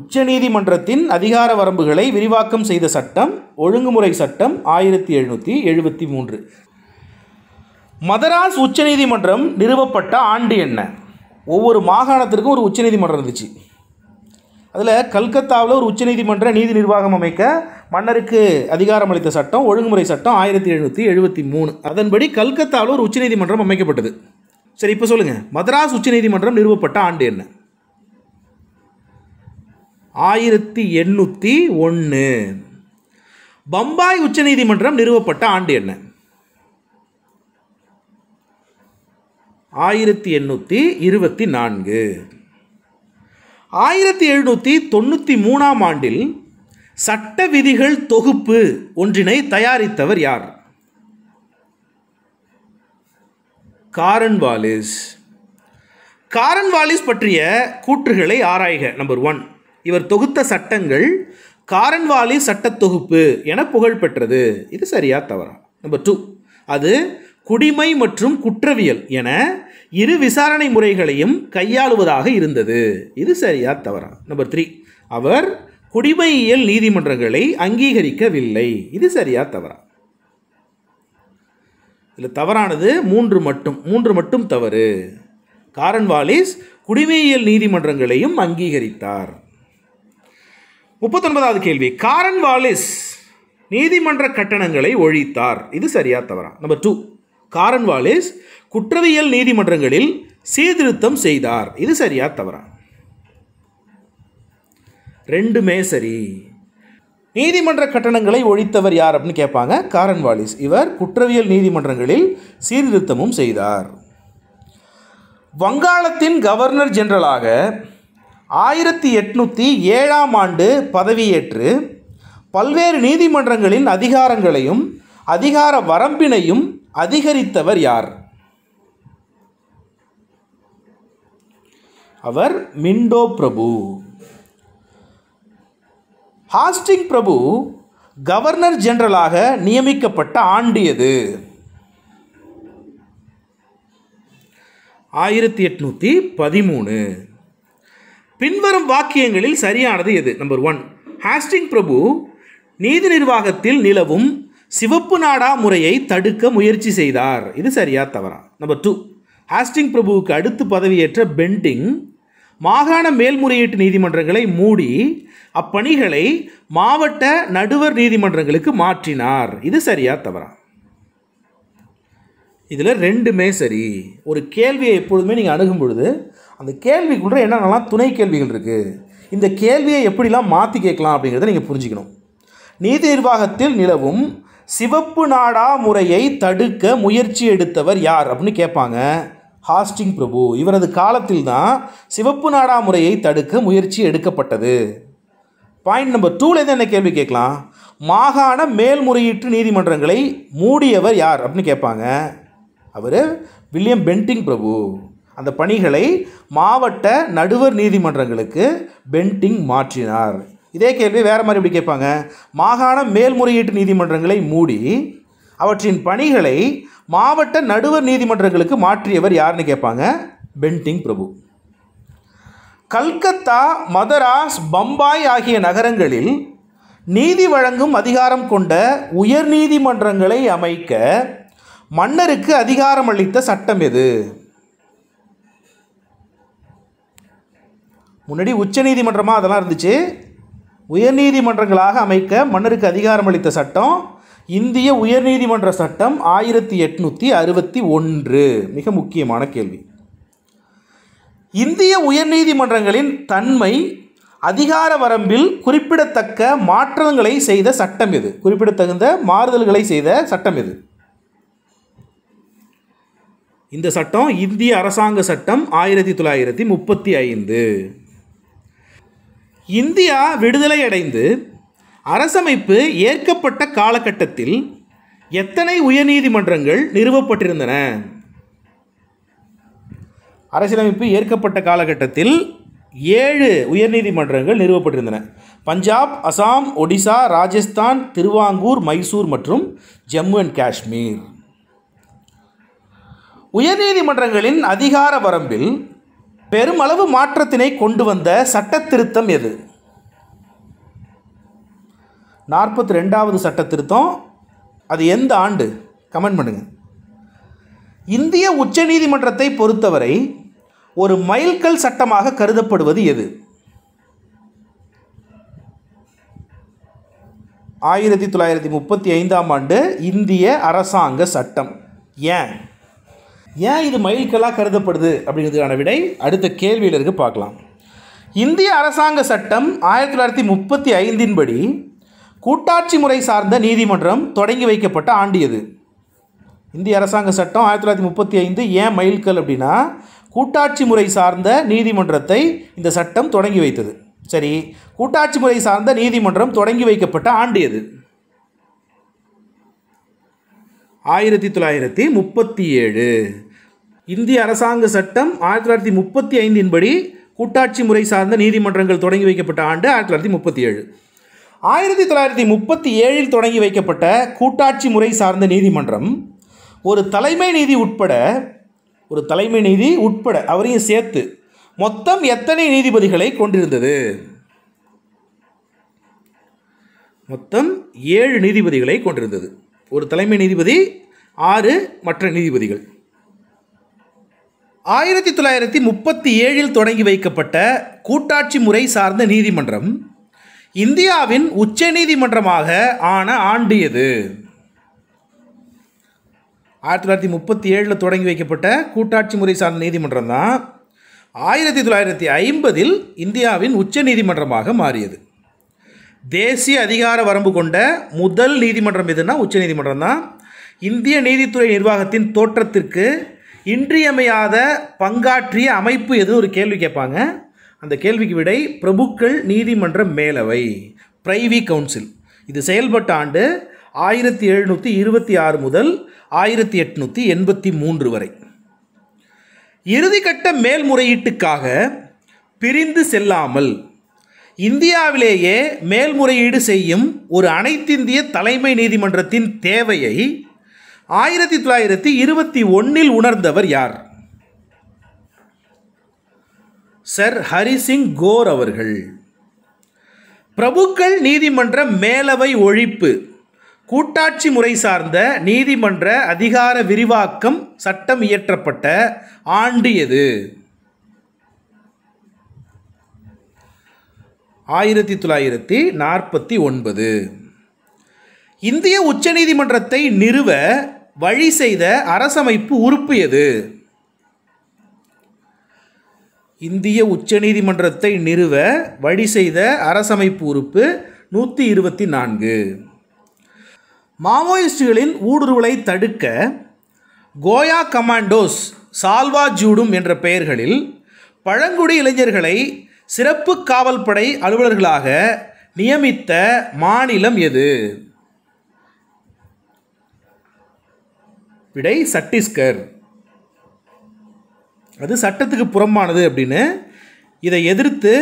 உச்சநீதிமன்றத்தின் அதிகார வரம்புகளை விரிவாக்கம் செய்த சட்டம் ஒழுங்குமுறை சட்டம் ஆயிரத்தி எழுநூற்றி எழுபத்தி மூன்று மதராஸ் உச்சநீதிமன்றம் நிறுவப்பட்ட ஆண்டு என்ன ஒவ்வொரு மாகாணத்திற்கும் ஒரு உச்சநீதிமன்றம் இருந்துச்சு அதில் கல்கத்தாவில் ஒரு உச்சநீதிமன்ற நீதி நிர்வாகம் அமைக்க மன்னருக்கு அதிகாரம் அளித்த சட்டம் ஒழுங்குமுறை சட்டம் ஆயிரத்தி எழுநூற்றி எழுபத்தி மூணு அதன்படி கல்கத்தாவில் ஒரு உச்சநீதிமன்றம் அமைக்கப்பட்டது சரி இப்போ சொல்லுங்கள் மதராஸ் உச்சநீதிமன்றம் நிறுவப்பட்ட ஆண்டு என்ன ஆயிரத்தி எண்ணூற்றி ஒன்று பம்பாய் உச்சநீதிமன்றம் நிறுவப்பட்ட ஆண்டு என்ன ஆயிரத்தி எண்ணூற்றி இருபத்தி நான்கு ஆயிரத்தி எழுநூற்றி தொண்ணூற்றி மூணாம் ஆண்டில் சட்ட விதிகள் தொகுப்பு ஒன்றினை தயாரித்தவர் யார் காரன் வாலிஸ் காரன் வாலிஸ் பற்றிய கூற்றுகளை ஆராய்க நம்பர் ஒன் இவர் தொகுத்த சட்டங்கள் காரன்வாலி சட்ட தொகுப்பு என புகழ்பெற்றது இது சரியா தவறா நம்பர் டூ அது குடிமை மற்றும் குற்றவியல் என இரு விசாரணை முறைகளையும் கையாளுவதாக இருந்தது இது சரியா தவறா நம்பர் த்ரீ அவர் குடிமையியல் நீதிமன்றங்களை அங்கீகரிக்கவில்லை இது சரியா தவறா இதில் தவறானது மூன்று மட்டும் மூன்று மட்டும் தவறு காரன் வாலிஸ் குடிமையியல் நீதிமன்றங்களையும் அங்கீகரித்தார் முப்பத்தொன்பதாவது கேள்வி காரன் வாலிஸ் நீதிமன்ற கட்டணங்களை ஒழித்தார் இது சரியா தவறா நம்பர் டூ காரன் குற்றவியல் நீதிமன்றங்களில் சீர்திருத்தம் செய்தார் இது சரியா தவறா ரெண்டுமே சரி நீதிமன்ற கட்டணங்களை ஒழித்தவர் யார் அப்படின்னு கேட்பாங்க காரன் வாலிஸ் இவர் குற்றவியல் நீதிமன்றங்களில் சீர்திருத்தமும் செய்தார் வங்காளத்தின் கவர்னர் ஜெனரலாக ஆயிரத்தி எட்நூற்றி ஏழாம் ஆண்டு பதவியேற்று பல்வேறு நீதிமன்றங்களின் அதிகாரங்களையும் அதிகார வரம்பினையும் அதிகரித்தவர் யார் அவர் மிண்டோ பிரபு ஹாஸ்டிங் பிரபு கவர்னர் ஜெனரலாக நியமிக்கப்பட்ட ஆண்டு எது ஆயிரத்தி எட்நூத்தி பதிமூணு பின்வரும் வாக்கியங்களில் சரியானது எது நம்பர் ஒன் ஹாஸ்டிங் பிரபு நீதி நிர்வாகத்தில் நிலவும் சிவப்பு நாடா முறையை தடுக்க முயற்சி செய்தார் இது சரியா தவறா நம்பர் டூ ஹாஸ்டிங் பிரபுவுக்கு அடுத்து பதவியேற்ற பெண்டிங் மாகாண மேல்முறையீட்டு நீதிமன்றங்களை மூடி அப்பணிகளை மாவட்ட நடுவர் நீதிமன்றங்களுக்கு மாற்றினார் இது சரியா தவறா இதில் ரெண்டுமே சரி ஒரு கேள்வியை எப்பொழுதுமே நீங்கள் அணுகும் பொழுது அந்த கேள்விக்குள்ள என்னென்னலாம் துணை கேள்விகள் இருக்குது இந்த கேள்வியை எப்படிலாம் மாற்றி கேட்கலாம் அப்படிங்கிறத நீங்கள் புரிஞ்சுக்கணும் நீதி நிர்வாகத்தில் நிலவும் சிவப்பு நாடா முறையை தடுக்க முயற்சி எடுத்தவர் யார் அப்படின்னு கேட்பாங்க ஹாஸ்டிங் பிரபு இவரது காலத்தில் தான் சிவப்பு நாடா முறையை தடுக்க முயற்சி எடுக்கப்பட்டது பாயிண்ட் நம்பர் டூலேருந்து என்ன கேள்வி கேட்கலாம் மாகாண மேல்முறையீட்டு நீதிமன்றங்களை மூடியவர் யார் அப்படின்னு கேட்பாங்க அவர் வில்லியம் பென்டிங் பிரபு அந்த பணிகளை மாவட்ட நடுவர் நீதிமன்றங்களுக்கு பென்டிங் மாற்றினார் இதே கேள்வி வேறு மாதிரி இப்படி கேட்பாங்க மாகாண மேல்முறையீட்டு நீதிமன்றங்களை மூடி அவற்றின் பணிகளை மாவட்ட நடுவர் நீதிமன்றங்களுக்கு மாற்றியவர் யாருன்னு கேட்பாங்க பென்டிங் பிரபு கல்கத்தா மதராஸ் பம்பாய் ஆகிய நகரங்களில் நீதி வழங்கும் அதிகாரம் கொண்ட உயர் நீதிமன்றங்களை அமைக்க மன்னருக்கு அதிகாரம் அளித்த சட்டம் எது முன்னாடி உச்ச நீதிமன்றமாக அதெல்லாம் இருந்துச்சு உயர்நீதிமன்றங்களாக அமைக்க மன்னருக்கு அதிகாரம் அளித்த சட்டம் இந்திய உயர்நீதிமன்ற சட்டம் ஆயிரத்தி எட்நூற்றி அறுபத்தி ஒன்று மிக முக்கியமான கேள்வி இந்திய உயர்நீதிமன்றங்களின் தன்மை அதிகார வரம்பில் குறிப்பிடத்தக்க மாற்றங்களை செய்த சட்டம் எது குறிப்பிடத்தகுந்த மாறுதல்களை செய்த சட்டம் எது இந்த சட்டம் இந்திய அரசாங்க சட்டம் ஆயிரத்தி தொள்ளாயிரத்தி முப்பத்தி ஐந்து இந்தியா விடுதலை அடைந்து அரசமைப்பு ஏற்கப்பட்ட காலகட்டத்தில் எத்தனை உயர்நீதிமன்றங்கள் நிறுவப்பட்டிருந்தன அரசியலமைப்பு ஏற்கப்பட்ட காலகட்டத்தில் ஏழு உயர்நீதிமன்றங்கள் நிறுவப்பட்டிருந்தன பஞ்சாப் அசாம் ஒடிசா ராஜஸ்தான் திருவாங்கூர் மைசூர் மற்றும் ஜம்மு அண்ட் காஷ்மீர் உயர்நீதிமன்றங்களின் அதிகார வரம்பில் பெருமளவு மாற்றத்தினை கொண்டு வந்த சட்ட திருத்தம் எது நாற்பத்தி ரெண்டாவது சட்ட திருத்தம் அது எந்த ஆண்டு கமெண்ட் பண்ணுங்கள் இந்திய உச்சநீதிமன்றத்தை பொறுத்தவரை ஒரு மைல்கல் சட்டமாக கருதப்படுவது எது ஆயிரத்தி தொள்ளாயிரத்தி முப்பத்தி ஐந்தாம் ஆண்டு இந்திய அரசாங்க சட்டம் ஏன் ஏன் இது மைல்கல்லாக கருதப்படுது அப்படிங்கிறதுக்கான விடை அடுத்த கேள்வியில் இருக்க பார்க்கலாம் இந்திய அரசாங்க சட்டம் ஆயிரத்தி தொள்ளாயிரத்தி முப்பத்தி ஐந்தின் படி கூட்டாட்சி முறை சார்ந்த நீதிமன்றம் தொடங்கி வைக்கப்பட்ட ஆண்டியது இந்திய அரசாங்க சட்டம் ஆயிரத்தி தொள்ளாயிரத்தி முப்பத்தி ஐந்து ஏன் மயில்கல் அப்படின்னா கூட்டாட்சி முறை சார்ந்த நீதிமன்றத்தை இந்த சட்டம் தொடங்கி வைத்தது சரி கூட்டாட்சி முறை சார்ந்த நீதிமன்றம் தொடங்கி வைக்கப்பட்ட ஆண்டு எது ஆயிரத்தி தொள்ளாயிரத்தி முப்பத்தி ஏழு இந்திய அரசாங்க சட்டம் ஆயிரத்தி தொள்ளாயிரத்தி முப்பத்தி ஐந்தின்படி கூட்டாட்சி முறை சார்ந்த நீதிமன்றங்கள் தொடங்கி வைக்கப்பட்ட ஆண்டு ஆயிரத்தி தொள்ளாயிரத்தி முப்பத்தி ஏழு ஆயிரத்தி தொள்ளாயிரத்தி முப்பத்தி ஏழில் தொடங்கி வைக்கப்பட்ட கூட்டாட்சி முறை சார்ந்த நீதிமன்றம் ஒரு தலைமை நீதி உட்பட ஒரு தலைமை நீதி உட்பட அவரையும் சேர்த்து மொத்தம் எத்தனை நீதிபதிகளை கொண்டிருந்தது மொத்தம் ஏழு நீதிபதிகளை கொண்டிருந்தது ஒரு தலைமை நீதிபதி ஆறு மற்ற நீதிபதிகள் ஆயிரத்தி தொள்ளாயிரத்தி முப்பத்தி ஏழில் தொடங்கி வைக்கப்பட்ட கூட்டாட்சி முறை சார்ந்த நீதிமன்றம் இந்தியாவின் உச்ச நீதிமன்றமாக ஆன ஆண்டு எது ஆயிரத்தி தொள்ளாயிரத்தி முப்பத்தி ஏழில் தொடங்கி வைக்கப்பட்ட கூட்டாட்சி முறை சார்ந்த நீதிமன்றம் தான் ஆயிரத்தி தொள்ளாயிரத்தி ஐம்பதில் இந்தியாவின் உச்ச நீதிமன்றமாக மாறியது தேசிய அதிகார வரம்பு கொண்ட முதல் நீதிமன்றம் எதுனா உச்ச நீதிமன்றம் தான் இந்திய நீதித்துறை நிர்வாகத்தின் தோற்றத்திற்கு இன்றியமையாத பங்காற்றிய அமைப்பு எதுவும் ஒரு கேள்வி கேட்பாங்க அந்த கேள்விக்கு விடை பிரபுக்கள் நீதிமன்ற மேலவை பிரைவி கவுன்சில் இது செயல்பட்ட ஆண்டு ஆயிரத்தி எழுநூற்றி இருபத்தி ஆறு முதல் ஆயிரத்தி எட்நூற்றி எண்பத்தி மூன்று வரை இறுதிக்கட்ட மேல்முறையீட்டுக்காக பிரிந்து செல்லாமல் இந்தியாவிலேயே மேல்முறையீடு செய்யும் ஒரு அனைத்திந்திய தலைமை நீதிமன்றத்தின் தேவையை ஆயிரத்தி தொள்ளாயிரத்தி இருபத்தி ஒன்றில் உணர்ந்தவர் யார் சர் ஹரிசிங் கோர் அவர்கள் பிரபுக்கள் நீதிமன்ற மேலவை ஒழிப்பு கூட்டாட்சி முறை சார்ந்த நீதிமன்ற அதிகார விரிவாக்கம் சட்டம் இயற்றப்பட்ட ஆண்டு எது ஆயிரத்தி தொள்ளாயிரத்தி நாற்பத்தி ஒன்பது இந்திய உச்சநீதிமன்றத்தை நிறுவ வழி செய்த அரசமைப்பு உறுப்பு எது இந்திய உச்சநீதிமன்றத்தை நிறுவ வழி செய்த அரசமைப்பு உறுப்பு நூற்றி இருபத்தி நான்கு மாவோயிஸ்டுகளின் ஊடுருவலை தடுக்க கோயா கமாண்டோஸ் சால்வா ஜூடும் என்ற பெயர்களில் பழங்குடி இளைஞர்களை சிறப்பு காவல்படை அலுவலர்களாக நியமித்த மாநிலம் எது விடை சட்டீஸ்கர் அது சட்டத்துக்கு புறம்பானது அப்படின்னு இதை எதிர்த்து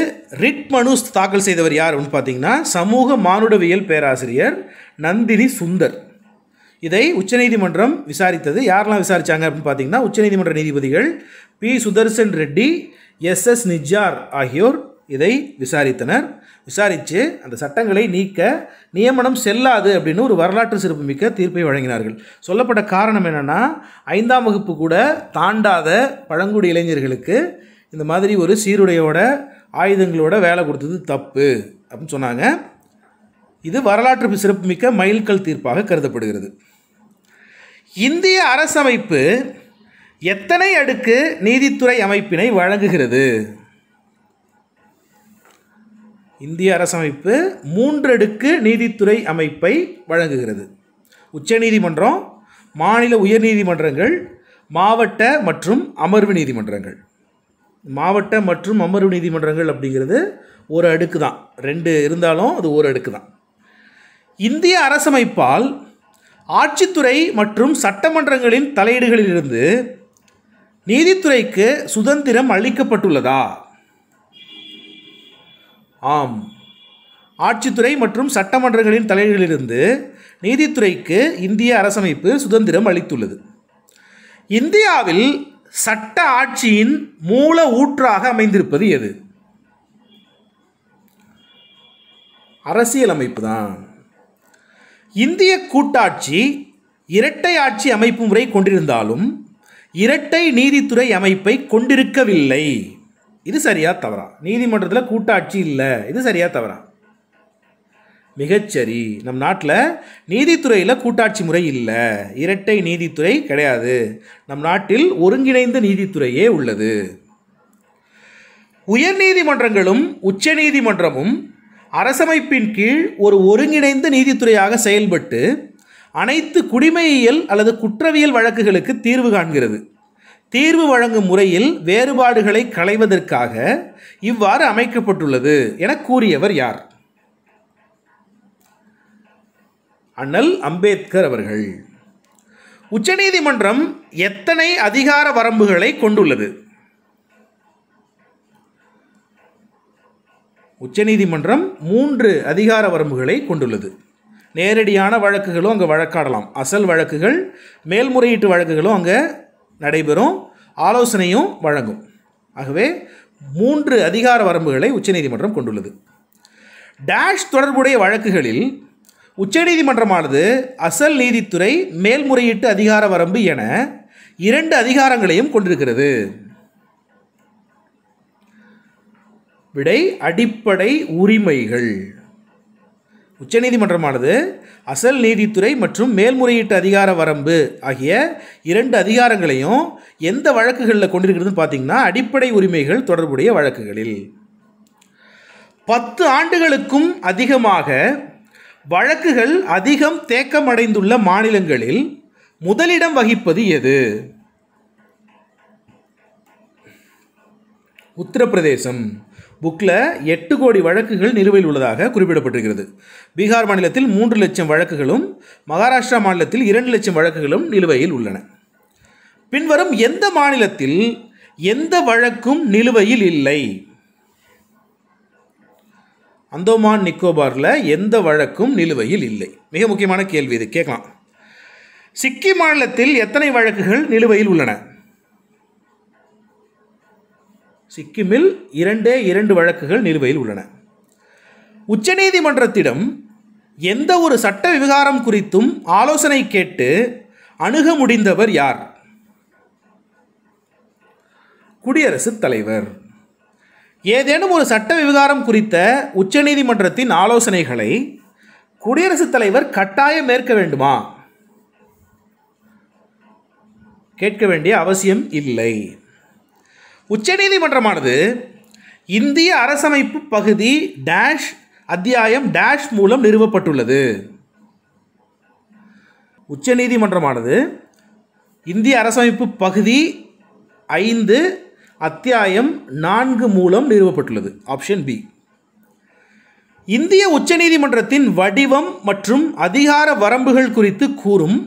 ரிட் மனு தாக்கல் செய்தவர் யார் அப்படின்னு பார்த்தீங்கன்னா சமூக மானுடவியல் பேராசிரியர் நந்தினி சுந்தர் இதை உச்சநீதிமன்றம் விசாரித்தது யாரெல்லாம் விசாரித்தாங்க அப்படின்னு பார்த்தீங்கன்னா உச்சநீதிமன்ற நீதிபதிகள் B Sudershan Reddy S S Nijjar ஆகியோர் இதை விசாரித்தனர் விசாரித்து அந்த சட்டங்களை நீக்க நியமனம் செல்லாது அப்படின்னு ஒரு வரலாற்று சிறப்புமிக்க தீர்ப்பை வழங்கினார்கள் சொல்லப்பட்ட காரணம் என்னென்னா ஐந்தாம் வகுப்பு கூட தாண்டாத பழங்குடி இளைஞர்களுக்கு இந்த மாதிரி ஒரு சீருடையோட ஆயுதங்களோட வேலை கொடுத்தது தப்பு அப்படின்னு சொன்னாங்க இது வரலாற்று சிறப்புமிக்க மைல்கல் தீர்ப்பாக கருதப்படுகிறது இந்திய அரசமைப்பு எத்தனை அடுக்கு நீதித்துறை அமைப்பினை வழங்குகிறது இந்திய அரசமைப்பு மூன்றடுக்கு நீதித்துறை அமைப்பை வழங்குகிறது உச்சநீதிமன்றம் மாநில உயர்நீதிமன்றங்கள் மாவட்ட மற்றும் அமர்வு நீதிமன்றங்கள் மாவட்ட மற்றும் அமர்வு நீதிமன்றங்கள் அப்படிங்கிறது ஒரு அடுக்கு தான் ரெண்டு இருந்தாலும் அது ஒரு அடுக்கு தான் இந்திய அரசமைப்பால் ஆட்சித்துறை மற்றும் சட்டமன்றங்களின் தலையீடுகளிலிருந்து நீதித்துறைக்கு சுதந்திரம் அளிக்கப்பட்டுள்ளதா ஆம் ஆட்சித்துறை மற்றும் சட்டமன்றங்களின் தலைவர்களிலிருந்து நீதித்துறைக்கு இந்திய அரசமைப்பு சுதந்திரம் அளித்துள்ளது இந்தியாவில் சட்ட ஆட்சியின் மூல ஊற்றாக அமைந்திருப்பது எது அரசியலமைப்பு தான் இந்திய கூட்டாட்சி இரட்டை ஆட்சி அமைப்பு முறை கொண்டிருந்தாலும் இரட்டை நீதித்துறை அமைப்பை கொண்டிருக்கவில்லை இது சரியா தவறா நீதிமன்றத்தில் கூட்டாட்சி இல்லை இது சரியா தவறா மிகச்சரி நம் நாட்டில் நீதித்துறையில் கூட்டாட்சி முறை இல்லை இரட்டை நீதித்துறை கிடையாது நம் நாட்டில் ஒருங்கிணைந்த நீதித்துறையே உள்ளது உயர்நீதிமன்றங்களும் உச்ச நீதிமன்றமும் அரசமைப்பின் கீழ் ஒரு ஒருங்கிணைந்த நீதித்துறையாக செயல்பட்டு அனைத்து குடிமையியல் அல்லது குற்றவியல் வழக்குகளுக்கு தீர்வு காண்கிறது தீர்வு வழங்கும் முறையில் வேறுபாடுகளை களைவதற்காக இவ்வாறு அமைக்கப்பட்டுள்ளது என கூறியவர் யார் அண்ணல் அம்பேத்கர் அவர்கள் உச்சநீதிமன்றம் எத்தனை அதிகார வரம்புகளை கொண்டுள்ளது உச்சநீதிமன்றம் மூன்று அதிகார வரம்புகளை கொண்டுள்ளது நேரடியான வழக்குகளும் அங்கே வழக்காடலாம் அசல் வழக்குகள் மேல்முறையீட்டு வழக்குகளும் அங்கே நடைபெறும் ஆலோசனையும் வழங்கும் ஆகவே மூன்று அதிகார வரம்புகளை உச்சநீதிமன்றம் கொண்டுள்ளது டேஷ் தொடர்புடைய வழக்குகளில் உச்சநீதிமன்றமானது அசல் நீதித்துறை மேல்முறையீட்டு அதிகார வரம்பு என இரண்டு அதிகாரங்களையும் கொண்டிருக்கிறது விடை அடிப்படை உரிமைகள் உச்சநீதிமன்றமானது அசல் நீதித்துறை மற்றும் மேல்முறையீட்டு அதிகார வரம்பு ஆகிய இரண்டு அதிகாரங்களையும் எந்த வழக்குகளில் கொண்டிருக்கிறதுன்னு பார்த்தீங்கன்னா அடிப்படை உரிமைகள் தொடர்புடைய வழக்குகளில் பத்து ஆண்டுகளுக்கும் அதிகமாக வழக்குகள் அதிகம் தேக்கமடைந்துள்ள மாநிலங்களில் முதலிடம் வகிப்பது எது உத்தரப்பிரதேசம் புக்கில் எட்டு கோடி வழக்குகள் நிலுவையில் உள்ளதாக குறிப்பிடப்பட்டிருக்கிறது பீகார் மாநிலத்தில் மூன்று லட்சம் வழக்குகளும் மகாராஷ்டிரா மாநிலத்தில் இரண்டு லட்சம் வழக்குகளும் நிலுவையில் உள்ளன பின்வரும் எந்த மாநிலத்தில் எந்த வழக்கும் நிலுவையில் இல்லை அந்தோமான் நிக்கோபாரில் எந்த வழக்கும் நிலுவையில் இல்லை மிக முக்கியமான கேள்வி இது கேட்கலாம் சிக்கிம் மாநிலத்தில் எத்தனை வழக்குகள் நிலுவையில் உள்ளன சிக்கிமில் இரண்டே இரண்டு வழக்குகள் நிலுவையில் உள்ளன உச்சநீதிமன்றத்திடம் எந்த ஒரு சட்ட விவகாரம் குறித்தும் ஆலோசனை கேட்டு அணுக முடிந்தவர் யார் குடியரசுத் தலைவர் ஏதேனும் ஒரு சட்ட விவகாரம் குறித்த உச்சநீதிமன்றத்தின் ஆலோசனைகளை குடியரசுத் தலைவர் கட்டாயம் மேற்க வேண்டுமா கேட்க வேண்டிய அவசியம் இல்லை உச்சநீதிமன்றமானது இந்திய அரசமைப்பு பகுதி டேஷ் அத்தியாயம் டேஷ் மூலம் நிறுவப்பட்டுள்ளது உச்சநீதிமன்றமானது இந்திய அரசமைப்பு பகுதி ஐந்து அத்தியாயம் நான்கு மூலம் நிறுவப்பட்டுள்ளது ஆப்ஷன் பி இந்திய உச்சநீதிமன்றத்தின் வடிவம் மற்றும் அதிகார வரம்புகள் குறித்து கூறும்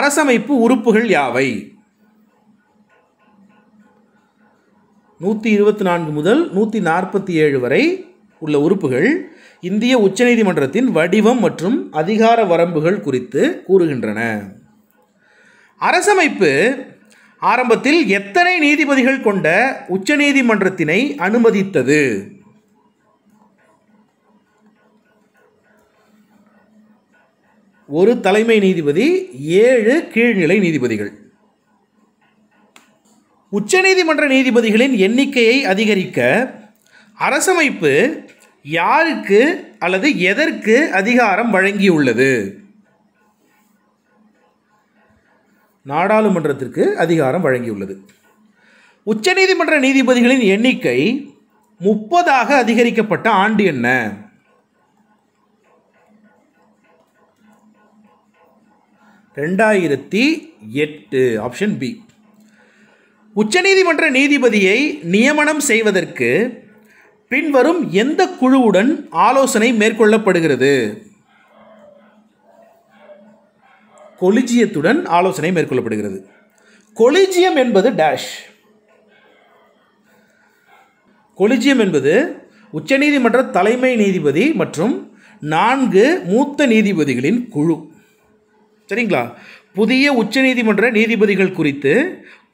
அரசமைப்பு உறுப்புகள் யாவை நூற்றி இருபத்தி நான்கு முதல் நூற்றி நாற்பத்தி ஏழு வரை உள்ள உறுப்புகள் இந்திய உச்சநீதிமன்றத்தின் வடிவம் மற்றும் அதிகார வரம்புகள் குறித்து கூறுகின்றன அரசமைப்பு ஆரம்பத்தில் எத்தனை நீதிபதிகள் கொண்ட உச்சநீதிமன்றத்தினை அனுமதித்தது ஒரு தலைமை நீதிபதி ஏழு கீழ்நிலை நீதிபதிகள் உச்சநீதிமன்ற நீதிபதிகளின் எண்ணிக்கையை அதிகரிக்க அரசமைப்பு யாருக்கு அல்லது எதற்கு அதிகாரம் வழங்கியுள்ளது நாடாளுமன்றத்திற்கு அதிகாரம் வழங்கியுள்ளது உச்சநீதிமன்ற நீதிபதிகளின் எண்ணிக்கை முப்பதாக அதிகரிக்கப்பட்ட ஆண்டு என்ன ரெண்டாயிரத்தி எட்டு ஆப்ஷன் பி உச்சநீதிமன்ற நீதிபதியை நியமனம் செய்வதற்கு பின்வரும் எந்த குழுவுடன் ஆலோசனை மேற்கொள்ளப்படுகிறது கொலிஜியத்துடன் ஆலோசனை மேற்கொள்ளப்படுகிறது கொலிஜியம் என்பது டேஷ் கொலிஜியம் என்பது உச்சநீதிமன்ற தலைமை நீதிபதி மற்றும் நான்கு மூத்த நீதிபதிகளின் குழு சரிங்களா புதிய உச்சநீதிமன்ற நீதிபதிகள் குறித்து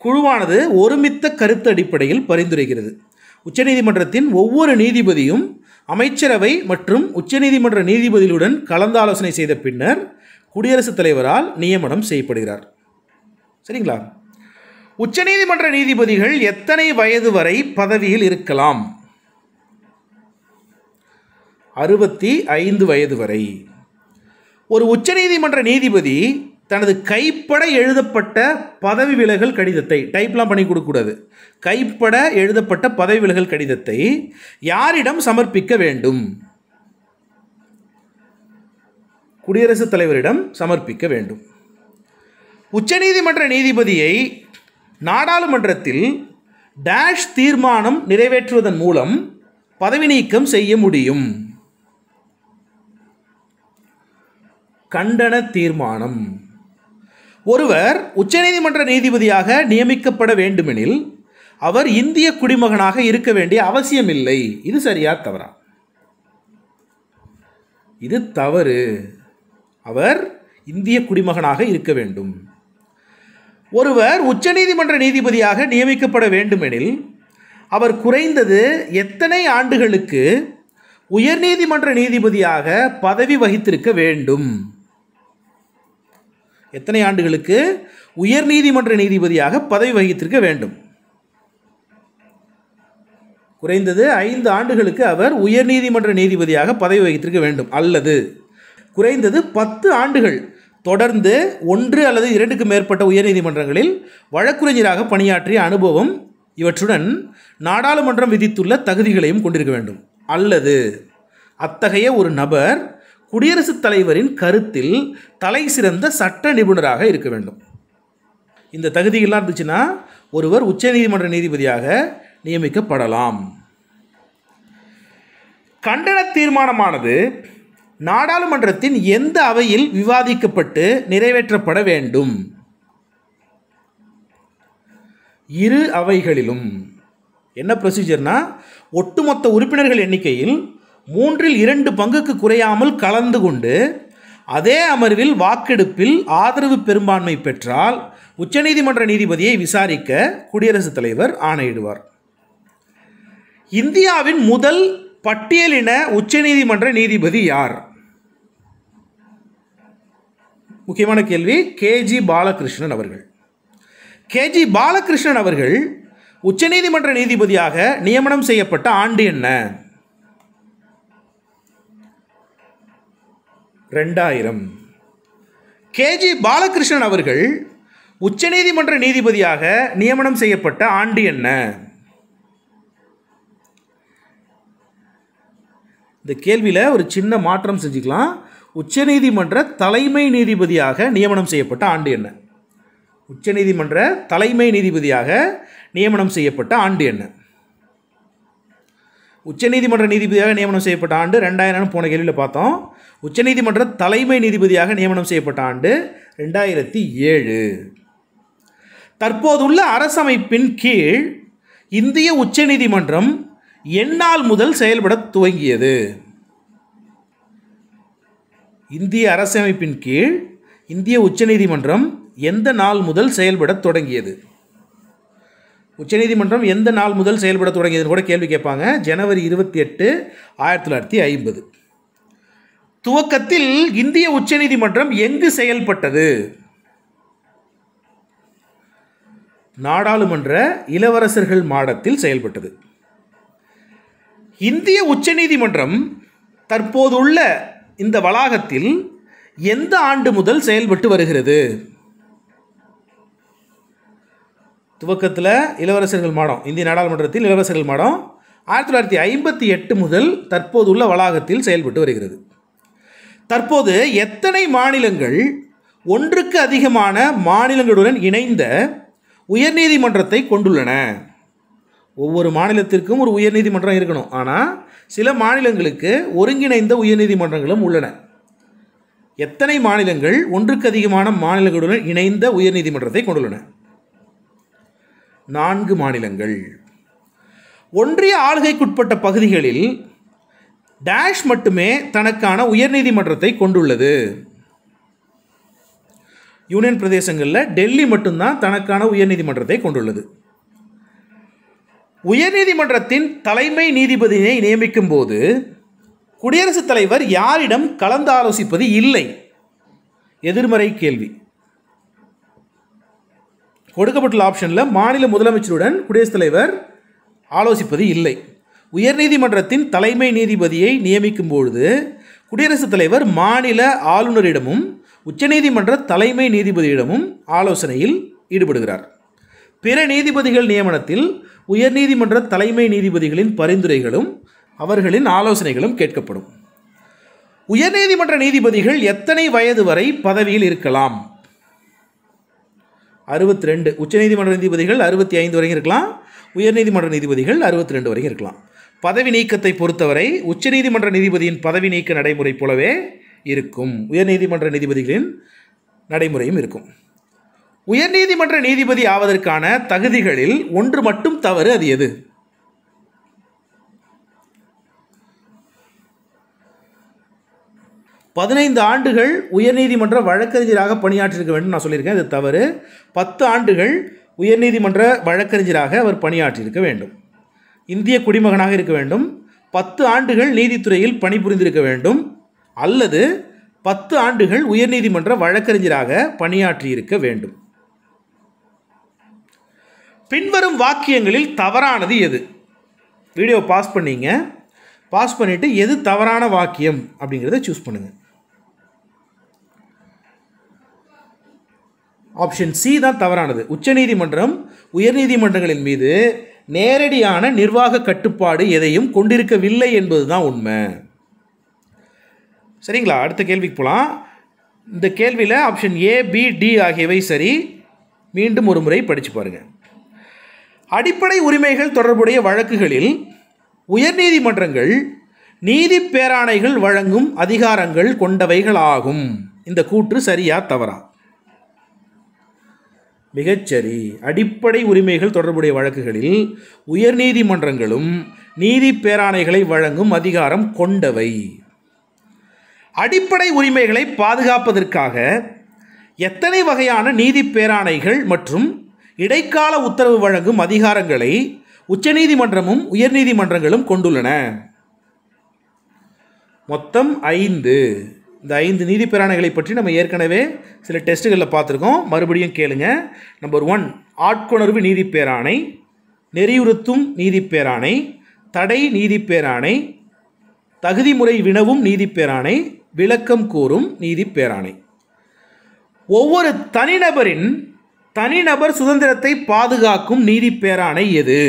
குழுவானது ஒருமித்த கருத்து அடிப்படையில் பரிந்துரைகிறது உச்சநீதிமன்றத்தின் ஒவ்வொரு நீதிபதியும் அமைச்சரவை மற்றும் உச்சநீதிமன்ற நீதிபதிகளுடன் கலந்தாலோசனை செய்த பின்னர் குடியரசுத் தலைவரால் நியமனம் செய்யப்படுகிறார் சரிங்களா உச்சநீதிமன்ற நீதிபதிகள் எத்தனை வயது வரை பதவியில் இருக்கலாம் அறுபத்தி ஐந்து வயது வரை ஒரு உச்சநீதிமன்ற நீதிபதி தனது கைப்பட எழுதப்பட்ட பதவி விலகல் கடிதத்தை டைப்லாம் பண்ணி கொடுக்கூடாது கைப்பட எழுதப்பட்ட பதவி விலகல் கடிதத்தை யாரிடம் சமர்ப்பிக்க வேண்டும் குடியரசுத் தலைவரிடம் சமர்ப்பிக்க வேண்டும் உச்சநீதிமன்ற நீதிபதியை நாடாளுமன்றத்தில் டேஷ் தீர்மானம் நிறைவேற்றுவதன் மூலம் பதவி நீக்கம் செய்ய முடியும் கண்டன தீர்மானம் ஒருவர் உச்சநீதிமன்ற நீதிபதியாக நியமிக்கப்பட வேண்டுமெனில் அவர் இந்திய குடிமகனாக இருக்க வேண்டிய அவசியமில்லை இது சரியா தவறா இது தவறு அவர் இந்திய குடிமகனாக இருக்க வேண்டும் ஒருவர் உச்சநீதிமன்ற நீதிபதியாக நியமிக்கப்பட வேண்டுமெனில் அவர் குறைந்தது எத்தனை ஆண்டுகளுக்கு உயர்நீதிமன்ற நீதிபதியாக பதவி வகித்திருக்க வேண்டும் எத்தனை ஆண்டுகளுக்கு உயர் நீதிமன்ற நீதிபதியாக பதவி வகித்திருக்க வேண்டும் குறைந்தது ஐந்து ஆண்டுகளுக்கு அவர் உயர் நீதிமன்ற நீதிபதியாக பதவி வகித்திருக்க வேண்டும் அல்லது குறைந்தது பத்து ஆண்டுகள் தொடர்ந்து ஒன்று அல்லது இரண்டுக்கு மேற்பட்ட உயர்நீதிமன்றங்களில் வழக்குரைஞராக பணியாற்றிய அனுபவம் இவற்றுடன் நாடாளுமன்றம் விதித்துள்ள தகுதிகளையும் கொண்டிருக்க வேண்டும் அல்லது அத்தகைய ஒரு நபர் குடியரசுத் தலைவரின் கருத்தில் தலை சிறந்த சட்ட நிபுணராக இருக்க வேண்டும் இந்த தகுதிகள்லாம் இருந்துச்சுன்னா ஒருவர் உச்சநீதிமன்ற நீதிபதியாக நியமிக்கப்படலாம் கண்டன தீர்மானமானது நாடாளுமன்றத்தின் எந்த அவையில் விவாதிக்கப்பட்டு நிறைவேற்றப்பட வேண்டும் இரு அவைகளிலும் என்ன ப்ரொசீஜர்னா ஒட்டுமொத்த உறுப்பினர்கள் எண்ணிக்கையில் மூன்றில் இரண்டு பங்குக்கு குறையாமல் கலந்து கொண்டு அதே அமர்வில் வாக்கெடுப்பில் ஆதரவு பெரும்பான்மை பெற்றால் உச்சநீதிமன்ற நீதிபதியை விசாரிக்க குடியரசுத் தலைவர் ஆணையிடுவார் இந்தியாவின் முதல் பட்டியலின உச்சநீதிமன்ற நீதிபதி யார் முக்கியமான கேள்வி கேஜி பாலகிருஷ்ணன் அவர்கள் கேஜி பாலகிருஷ்ணன் அவர்கள் உச்சநீதிமன்ற நீதிபதியாக நியமனம் செய்யப்பட்ட ஆண்டு என்ன ரெண்டாயிரம் கேஜி பாலகிருஷ்ணன் அவர்கள் உச்சநீதிமன்ற நீதிபதியாக நியமனம் செய்யப்பட்ட ஆண்டு என்ன இந்த கேள்வியில் ஒரு சின்ன மாற்றம் செஞ்சுக்கலாம் உச்சநீதிமன்ற தலைமை நீதிபதியாக நியமனம் செய்யப்பட்ட ஆண்டு என்ன உச்சநீதிமன்ற தலைமை நீதிபதியாக நியமனம் செய்யப்பட்ட ஆண்டு என்ன உச்சநீதிமன்ற நீதிபதியாக நியமனம் செய்யப்பட்ட ஆண்டு ரெண்டாயிரம்னு போன கேள்வியில் பார்த்தோம் உச்சநீதிமன்ற தலைமை நீதிபதியாக நியமனம் செய்யப்பட்ட ஆண்டு ரெண்டாயிரத்தி ஏழு தற்போதுள்ள அரசமைப்பின் கீழ் இந்திய உச்சநீதிமன்றம் எந்நாள் முதல் செயல்பட துவங்கியது இந்திய அரசமைப்பின் கீழ் இந்திய உச்சநீதிமன்றம் எந்த நாள் முதல் செயல்பட தொடங்கியது உச்சநீதிமன்றம் எந்த நாள் முதல் செயல்பட தொடங்கியதுன்னு கூட கேள்வி கேட்பாங்க ஜனவரி இருபத்தி எட்டு ஆயிரத்தி தொள்ளாயிரத்தி ஐம்பது துவக்கத்தில் இந்திய உச்சநீதிமன்றம் எங்கு செயல்பட்டது நாடாளுமன்ற இளவரசர்கள் மாடத்தில் செயல்பட்டது இந்திய உச்சநீதிமன்றம் தற்போதுள்ள இந்த வளாகத்தில் எந்த ஆண்டு முதல் செயல்பட்டு வருகிறது துவக்கத்தில் இளவரசர்கள் மாடம் இந்திய நாடாளுமன்றத்தில் இளவரசர்கள் மாடம் ஆயிரத்தி தொள்ளாயிரத்தி ஐம்பத்தி எட்டு முதல் தற்போது உள்ள வளாகத்தில் செயல்பட்டு வருகிறது தற்போது எத்தனை மாநிலங்கள் ஒன்றுக்கு அதிகமான மாநிலங்களுடன் இணைந்த உயர்நீதிமன்றத்தை கொண்டுள்ளன ஒவ்வொரு மாநிலத்திற்கும் ஒரு உயர்நீதிமன்றம் இருக்கணும் ஆனால் சில மாநிலங்களுக்கு ஒருங்கிணைந்த உயர்நீதிமன்றங்களும் உள்ளன எத்தனை மாநிலங்கள் ஒன்றுக்கு அதிகமான மாநிலங்களுடன் இணைந்த உயர்நீதிமன்றத்தை கொண்டுள்ளன நான்கு மாநிலங்கள் ஒன்றிய ஆளுகைக்குட்பட்ட பகுதிகளில் டேஷ் மட்டுமே தனக்கான உயர்நீதிமன்றத்தை கொண்டுள்ளது யூனியன் பிரதேசங்களில் டெல்லி மட்டும்தான் தனக்கான உயர்நீதிமன்றத்தை கொண்டுள்ளது உயர்நீதிமன்றத்தின் தலைமை நீதிபதியினை நியமிக்கும் போது குடியரசுத் தலைவர் யாரிடம் கலந்தாலோசிப்பது இல்லை எதிர்மறை கேள்வி கொடுக்கப்பட்டுள்ள ஆப்ஷனில் மாநில முதலமைச்சருடன் குடியரசுத் தலைவர் ஆலோசிப்பது இல்லை உயர்நீதிமன்றத்தின் தலைமை நீதிபதியை நியமிக்கும் பொழுது குடியரசுத் தலைவர் மாநில ஆளுநரிடமும் உச்சநீதிமன்ற தலைமை நீதிபதியிடமும் ஆலோசனையில் ஈடுபடுகிறார் பிற நீதிபதிகள் நியமனத்தில் உயர்நீதிமன்ற தலைமை நீதிபதிகளின் பரிந்துரைகளும் அவர்களின் ஆலோசனைகளும் கேட்கப்படும் உயர்நீதிமன்ற நீதிபதிகள் எத்தனை வயது வரை பதவியில் இருக்கலாம் அறுபத்தி ரெண்டு உச்சநீதிமன்ற நீதிபதிகள் அறுபத்தி ஐந்து வரைக்கும் இருக்கலாம் உயர்நீதிமன்ற நீதிபதிகள் அறுபத்தி ரெண்டு வரைக்கும் இருக்கலாம் பதவி நீக்கத்தை பொறுத்தவரை உச்சநீதிமன்ற நீதிபதியின் பதவி நீக்க நடைமுறை போலவே இருக்கும் உயர்நீதிமன்ற நீதிபதிகளின் நடைமுறையும் இருக்கும் உயர்நீதிமன்ற நீதிபதி ஆவதற்கான தகுதிகளில் ஒன்று மட்டும் தவறு அது எது பதினைந்து ஆண்டுகள் உயர்நீதிமன்ற வழக்கறிஞராக பணியாற்றியிருக்க வேண்டும் நான் சொல்லியிருக்கேன் அது தவறு பத்து ஆண்டுகள் உயர்நீதிமன்ற வழக்கறிஞராக அவர் பணியாற்றியிருக்க வேண்டும் இந்திய குடிமகனாக இருக்க வேண்டும் பத்து ஆண்டுகள் நீதித்துறையில் பணிபுரிந்திருக்க வேண்டும் அல்லது பத்து ஆண்டுகள் உயர்நீதிமன்ற வழக்கறிஞராக பணியாற்றியிருக்க வேண்டும் பின்வரும் வாக்கியங்களில் தவறானது எது வீடியோ பாஸ் பண்ணிங்க பாஸ் பண்ணிவிட்டு எது தவறான வாக்கியம் அப்படிங்கிறத சூஸ் பண்ணுங்கள் ஆப்ஷன் சி தான் தவறானது உச்சநீதிமன்றம் உயர்நீதிமன்றங்களின் மீது நேரடியான நிர்வாக கட்டுப்பாடு எதையும் கொண்டிருக்கவில்லை என்பது தான் உண்மை சரிங்களா அடுத்த கேள்விக்கு போகலாம் இந்த கேள்வியில் ஆப்ஷன் ஏ பி டி ஆகியவை சரி மீண்டும் ஒரு முறை படித்து பாருங்கள் அடிப்படை உரிமைகள் தொடர்புடைய வழக்குகளில் உயர்நீதிமன்றங்கள் நீதி பேராணைகள் வழங்கும் அதிகாரங்கள் கொண்டவைகளாகும் இந்த கூற்று சரியா தவறா மிகச்சரி அடிப்படை உரிமைகள் தொடர்புடைய வழக்குகளில் உயர்நீதிமன்றங்களும் நீதி பேராணைகளை வழங்கும் அதிகாரம் கொண்டவை அடிப்படை உரிமைகளை பாதுகாப்பதற்காக எத்தனை வகையான நீதி பேராணைகள் மற்றும் இடைக்கால உத்தரவு வழங்கும் அதிகாரங்களை உச்சநீதிமன்றமும் உயர்நீதிமன்றங்களும் கொண்டுள்ளன மொத்தம் ஐந்து இந்த ஐந்து நீதி பிராணிகளை பற்றி நம்ம ஏற்கனவே சில டெஸ்ட்டுகளில் பார்த்துருக்கோம் மறுபடியும் கேளுங்க நம்பர் ஒன் ஆட்கொணர்வு நீதிப்பேராணை நெறியுறுத்தும் நீதிப்பேராணை தடை நீதிப்பேராணை தகுதிமுறை வினவும் நீதிப்பேராணை விளக்கம் கூறும் நீதிப்பேராணை ஒவ்வொரு தனிநபரின் தனிநபர் சுதந்திரத்தை பாதுகாக்கும் நீதிப்பேராணை எது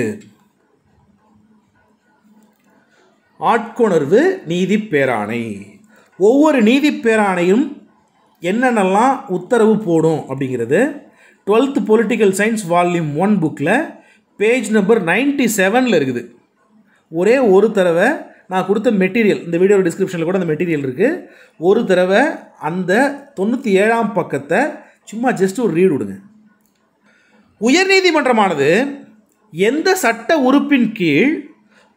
ஆட்கொணர்வு நீதிப்பேராணை ஒவ்வொரு நீதி பேராணையும் என்னென்னலாம் உத்தரவு போடும் அப்படிங்கிறது twelfth political science volume one புக்கில் பேஜ் நம்பர் நைன்டி செவனில் இருக்குது ஒரே ஒரு தடவை நான் கொடுத்த மெட்டீரியல் இந்த வீடியோ டிஸ்கிரிப்ஷனில் கூட அந்த மெட்டீரியல் இருக்குது ஒரு தடவை அந்த தொண்ணூற்றி ஏழாம் பக்கத்தை சும்மா ஜஸ்ட் ஒரு ரீடு விடுங்க உயர்நீதிமன்றமானது எந்த சட்ட உறுப்பின் கீழ்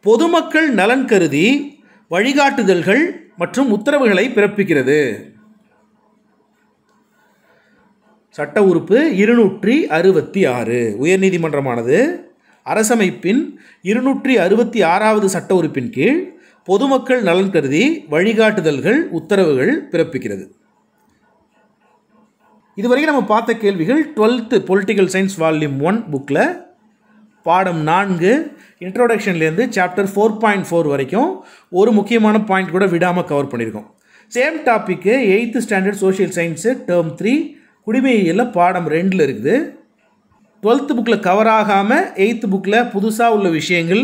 பொதுமக்கள் நலன் கருதி வழிகாட்டுதல்கள் மற்றும் உத்தரவுகளை பிறப்பிக்கிறது சட்ட உறுப்பு இருநூற்றி அறுபத்தி ஆறு உயர்நீதிமன்றமானது அரசமைப்பின் இருநூற்றி அறுபத்தி ஆறாவது சட்ட உறுப்பின் கீழ் பொதுமக்கள் நலன் கருதி வழிகாட்டுதல்கள் உத்தரவுகள் பிறப்பிக்கிறது இதுவரைக்கும் நம்ம பார்த்த கேள்விகள் twelfth political science volume one புக்கில் பாடம் நான்கு இன்ட்ரோடக்ஷன்லேருந்து சாப்டர் ஃபோர் பாயிண்ட் ஃபோர் வரைக்கும் ஒரு முக்கியமான பாயிண்ட் கூட விடாமல் கவர் பண்ணியிருக்கோம் same topic eight standard social science term three குடிமையில் பாடம் ரெண்டில் இருக்குது டுவெல்த்து புக்கில் கவர் ஆகாமல் எயித்து புக்கில் புதுசாக உள்ள விஷயங்கள்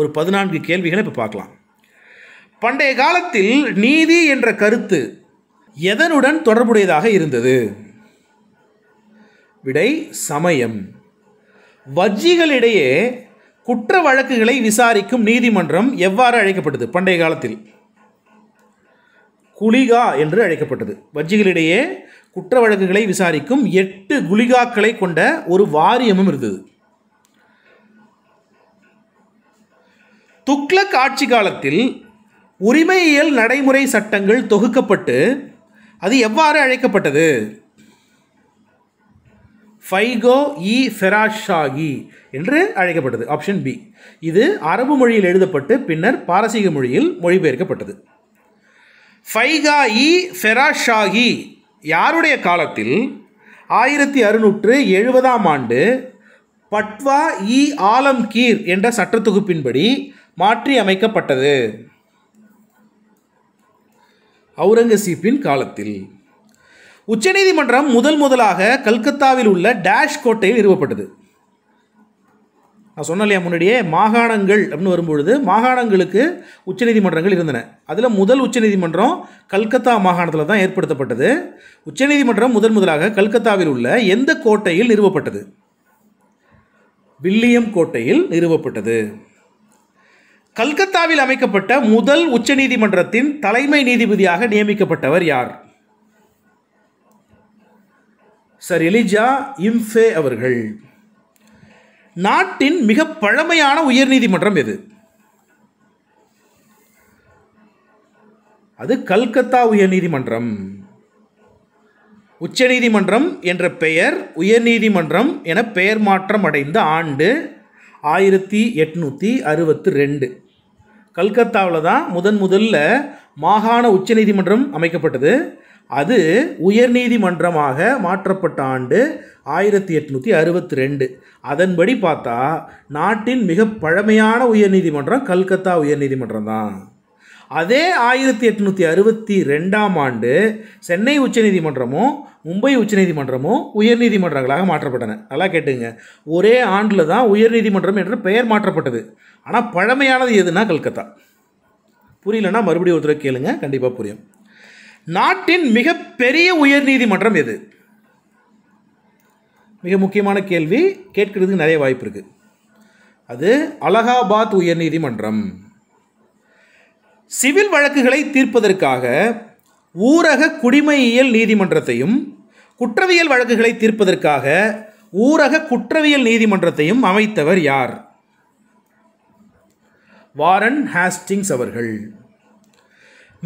ஒரு பதினான்கு கேள்விகளை இப்போ பார்க்கலாம் பண்டைய காலத்தில் நீதி என்ற கருத்து எதனுடன் தொடர்புடையதாக இருந்தது விடை சமயம் வஜ்ஜிகளிடையே குற்ற வழக்குகளை விசாரிக்கும் நீதிமன்றம் எவ்வாறு அழைக்கப்பட்டது பண்டைய காலத்தில் குளிகா என்று அழைக்கப்பட்டது வஜ்ஜிகளிடையே குற்ற வழக்குகளை விசாரிக்கும் எட்டு குளிகாக்களை கொண்ட ஒரு வாரியமும் இருந்தது துக்ளக் ஆட்சி காலத்தில் உரிமையியல் நடைமுறை சட்டங்கள் தொகுக்கப்பட்டு அது எவ்வாறு அழைக்கப்பட்டது ஃபைகோ இ ஃபெராஷாகி என்று அழைக்கப்பட்டது ஆப்ஷன் பி இது அரபு மொழியில் எழுதப்பட்டு பின்னர் பாரசீக மொழியில் மொழிபெயர்க்கப்பட்டது ஃபைகா இ ஃபெராஷாகி யாருடைய காலத்தில் ஆயிரத்தி அறுநூற்று எழுபதாம் ஆண்டு பட்வா இ ஆலம் கீர் என்ற சட்டத்தொகுப்பின்படி மாற்றி அமைக்கப்பட்டது அவுரங்கசீப்பின் காலத்தில் உச்சநீதிமன்றம் முதல் முதலாக கல்கத்தாவில் உள்ள டேஷ் கோட்டையில் நிறுவப்பட்டது நான் சொன்னேன் முன்னாடியே மாகாணங்கள் அப்படின்னு வரும்பொழுது மாகாணங்களுக்கு உச்சநீதிமன்றங்கள் இருந்தன அதில் முதல் உச்சநீதிமன்றம் கல்கத்தா மாகாணத்தில் தான் ஏற்படுத்தப்பட்டது உச்சநீதிமன்றம் முதன் முதலாக கல்கத்தாவில் உள்ள எந்த கோட்டையில் நிறுவப்பட்டது வில்லியம் கோட்டையில் நிறுவப்பட்டது கல்கத்தாவில் அமைக்கப்பட்ட முதல் உச்சநீதிமன்றத்தின் தலைமை நீதிபதியாக நியமிக்கப்பட்டவர் யார் சர் எலிஜா இம்ஃபே அவர்கள் நாட்டின் மிக பழமையான உயர்நீதிமன்றம் எது அது கல்கத்தா உயர்நீதிமன்றம் உச்சநீதிமன்றம் என்ற பெயர் உயர்நீதிமன்றம் என பெயர் மாற்றம் அடைந்த ஆண்டு ஆயிரத்தி எட்நூற்றி அறுபத்தி ரெண்டு கல்கத்தாவில் தான் முதன் முதல்ல மாகாண உச்சநீதிமன்றம் அமைக்கப்பட்டது அது உயர்நீதிமன்றமாக மாற்றப்பட்ட ஆண்டு ஆயிரத்தி எட்நூற்றி அறுபத்தி ரெண்டு அதன்படி பார்த்தா நாட்டின் மிக பழமையான உயர்நீதிமன்றம் கல்கத்தா உயர்நீதிமன்றம் தான் அதே ஆயிரத்தி எட்நூற்றி அறுபத்தி ரெண்டாம் ஆண்டு சென்னை உச்சநீதிமன்றமும் மும்பை உச்சநீதிமன்றமும் உயர்நீதிமன்றங்களாக மாற்றப்பட்டன நல்லா கேட்டுங்க ஒரே ஆண்டில் தான் உயர்நீதிமன்றம் என்று பெயர் மாற்றப்பட்டது ஆனால் பழமையானது எதுனா கல்கத்தா புரியலன்னா மறுபடியும் ஒருத்தரை கேளுங்க கண்டிப்பாக புரியும் நாட்டின் மிகப்பெரிய நீதிமன்றம் எது மிக முக்கியமான கேள்வி கேட்கறதுக்கு நிறைய வாய்ப்பு இருக்கு அது அலகாபாத் உயர் நீதிமன்றம் சிவில் வழக்குகளை தீர்ப்பதற்காக ஊரக குடிமையியல் நீதிமன்றத்தையும் குற்றவியல் வழக்குகளை தீர்ப்பதற்காக ஊரக குற்றவியல் நீதிமன்றத்தையும் அமைத்தவர் யார் வாரன் ஹாஸ்டிங்ஸ் அவர்கள்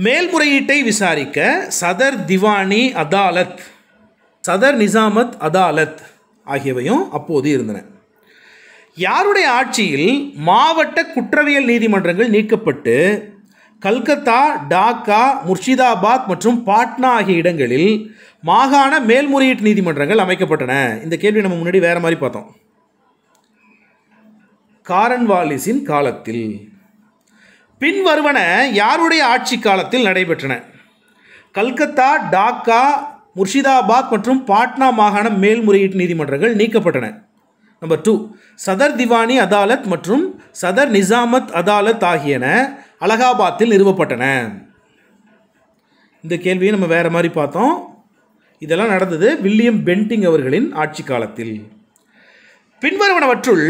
மேல்முறையீட்டை விசாரிக்க சதர் திவானி அதாலத் சதர் நிசாமத் அதாலத் ஆகியவையும் அப்போது இருந்தன யாருடைய ஆட்சியில் மாவட்ட குற்றவியல் நீதிமன்றங்கள் நீக்கப்பட்டு கல்கத்தா டாக்கா முர்ஷிதாபாத் மற்றும் பாட்னா ஆகிய இடங்களில் மாகாண மேல்முறையீட்டு நீதிமன்றங்கள் அமைக்கப்பட்டன இந்த கேள்வி நம்ம முன்னாடி வேறு மாதிரி பார்த்தோம் காரன்வாலிஸின் காலத்தில் பின்வருவன யாருடைய ஆட்சி காலத்தில் நடைபெற்றன கல்கத்தா டாக்கா முர்ஷிதாபாத் மற்றும் பாட்னா மாகாண மேல்முறையீட்டு நீதிமன்றங்கள் நீக்கப்பட்டன நம்பர் டூ சதர் திவானி அதாலத் மற்றும் சதர் நிசாமத் அதாலத் ஆகியன அலகாபாத்தில் நிறுவப்பட்டன இந்த கேள்வியை நம்ம வேறு மாதிரி பார்த்தோம் இதெல்லாம் நடந்தது வில்லியம் பென்டிங் அவர்களின் ஆட்சி காலத்தில் பின்வருவனவற்றுள்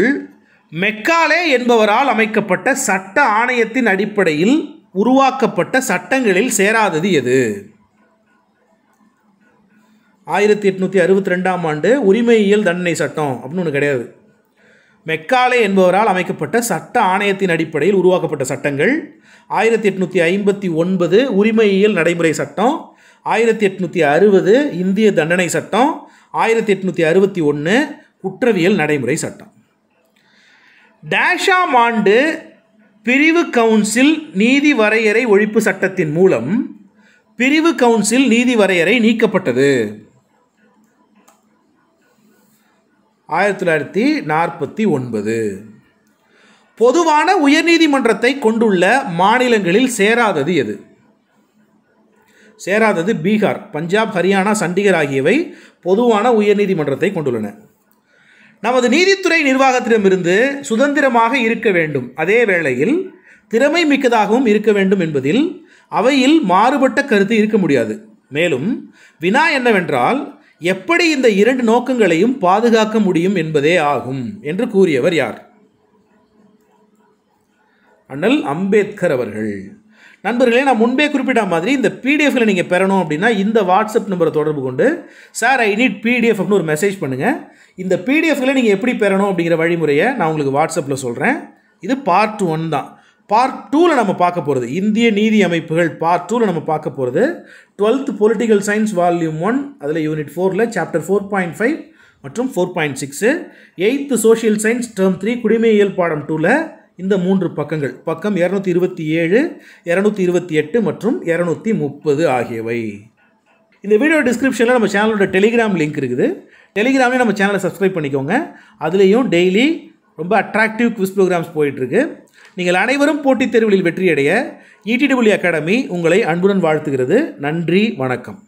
மெக்காலே என்பவரால் அமைக்கப்பட்ட சட்ட ஆணையத்தின் அடிப்படையில் உருவாக்கப்பட்ட சட்டங்களில் சேராதது எது ஆயிரத்தி எட்நூற்றி அறுபத்தி ரெண்டாம் ஆண்டு உரிமையியல் தண்டனை சட்டம் அப்படின்னு ஒன்று கிடையாது மெக்காலே என்பவரால் அமைக்கப்பட்ட சட்ட ஆணையத்தின் அடிப்படையில் உருவாக்கப்பட்ட சட்டங்கள் ஆயிரத்தி எட்நூற்றி ஐம்பத்தி ஒன்பது உரிமையியல் நடைமுறை சட்டம் ஆயிரத்தி எட்நூற்றி அறுபது இந்திய தண்டனை சட்டம் ஆயிரத்தி எட்நூற்றி அறுபத்தி ஒன்று குற்றவியல் நடைமுறை சட்டம் டேஷாம் ஆண்டு பிரிவு கவுன்சில் நீதி வரையறை ஒழிப்பு சட்டத்தின் மூலம் பிரிவு கவுன்சில் நீதி வரையறை நீக்கப்பட்டது ஆயிரத்தி தொள்ளாயிரத்தி நாற்பத்தி ஒன்பது பொதுவான உயர்நீதிமன்றத்தை கொண்டுள்ள மாநிலங்களில் சேராதது எது சேராதது பீகார் பஞ்சாப் ஹரியானா சண்டிகர் ஆகியவை பொதுவான உயர்நீதிமன்றத்தை கொண்டுள்ளன நமது நீதித்துறை நிர்வாகத்திடமிருந்து சுதந்திரமாக இருக்க வேண்டும் அதே வேளையில் திறமை மிக்கதாகவும் இருக்க வேண்டும் என்பதில் அவையில் மாறுபட்ட கருத்து இருக்க முடியாது மேலும் வினா என்னவென்றால் எப்படி இந்த இரண்டு நோக்கங்களையும் பாதுகாக்க முடியும் என்பதே ஆகும் என்று கூறியவர் யார் அண்ணல் அம்பேத்கர் அவர்கள் நண்பர்களே நான் முன்பே குறிப்பிட்ட மாதிரி இந்த பிடிஎஃப்களை நீங்கள் பெறணும் அப்படின்னா இந்த வாட்ஸ்அப் நம்பரை தொடர்பு கொண்டு சார் ஐ நீட் பிடிஎஃப் அப்படின்னு ஒரு மெசேஜ் பண்ணுங்கள் இந்த பிடிஎஃப்களை நீங்கள் எப்படி பெறணும் அப்படிங்கிற வழிமுறையை நான் உங்களுக்கு வாட்ஸ்அப்பில் சொல்கிறேன் இது பார்ட் ஒன் தான் பார்ட் டூவில் நம்ம பார்க்க போகிறது இந்திய நீதி அமைப்புகள் பார்ட் டூவில் நம்ம பார்க்க போகிறது twelfth political science volume one அதில் யூனிட் ஃபோரில் சாப்டர் ஃபோர் பாயிண்ட் ஃபைவ் மற்றும் four point six eight social science term three குடிமையியல் பாடம் டூவில் இந்த மூன்று பக்கங்கள் பக்கம் இரநூத்தி இருபத்தி ஏழு இரநூத்தி இருபத்தி எட்டு மற்றும் இரநூத்தி முப்பது ஆகியவை இந்த வீடியோ டிஸ்கிரிப்ஷனில் நம்ம சேனலோட டெலிகிராம் லிங்க் இருக்குது டெலிகிராம்லேயும் நம்ம சேனலை சப்ஸ்கிரைப் பண்ணிக்கோங்க அதுலேயும் டெய்லி ரொம்ப அட்ராக்டிவ் குவிஸ் ப்ரோக்ராம்ஸ் போயிட்டுருக்கு நீங்கள் அனைவரும் போட்டித் தேர்வுகளில் வெற்றியடைய இடிடபிள்யூ e அகாடமி உங்களை அன்புடன் வாழ்த்துகிறது நன்றி வணக்கம்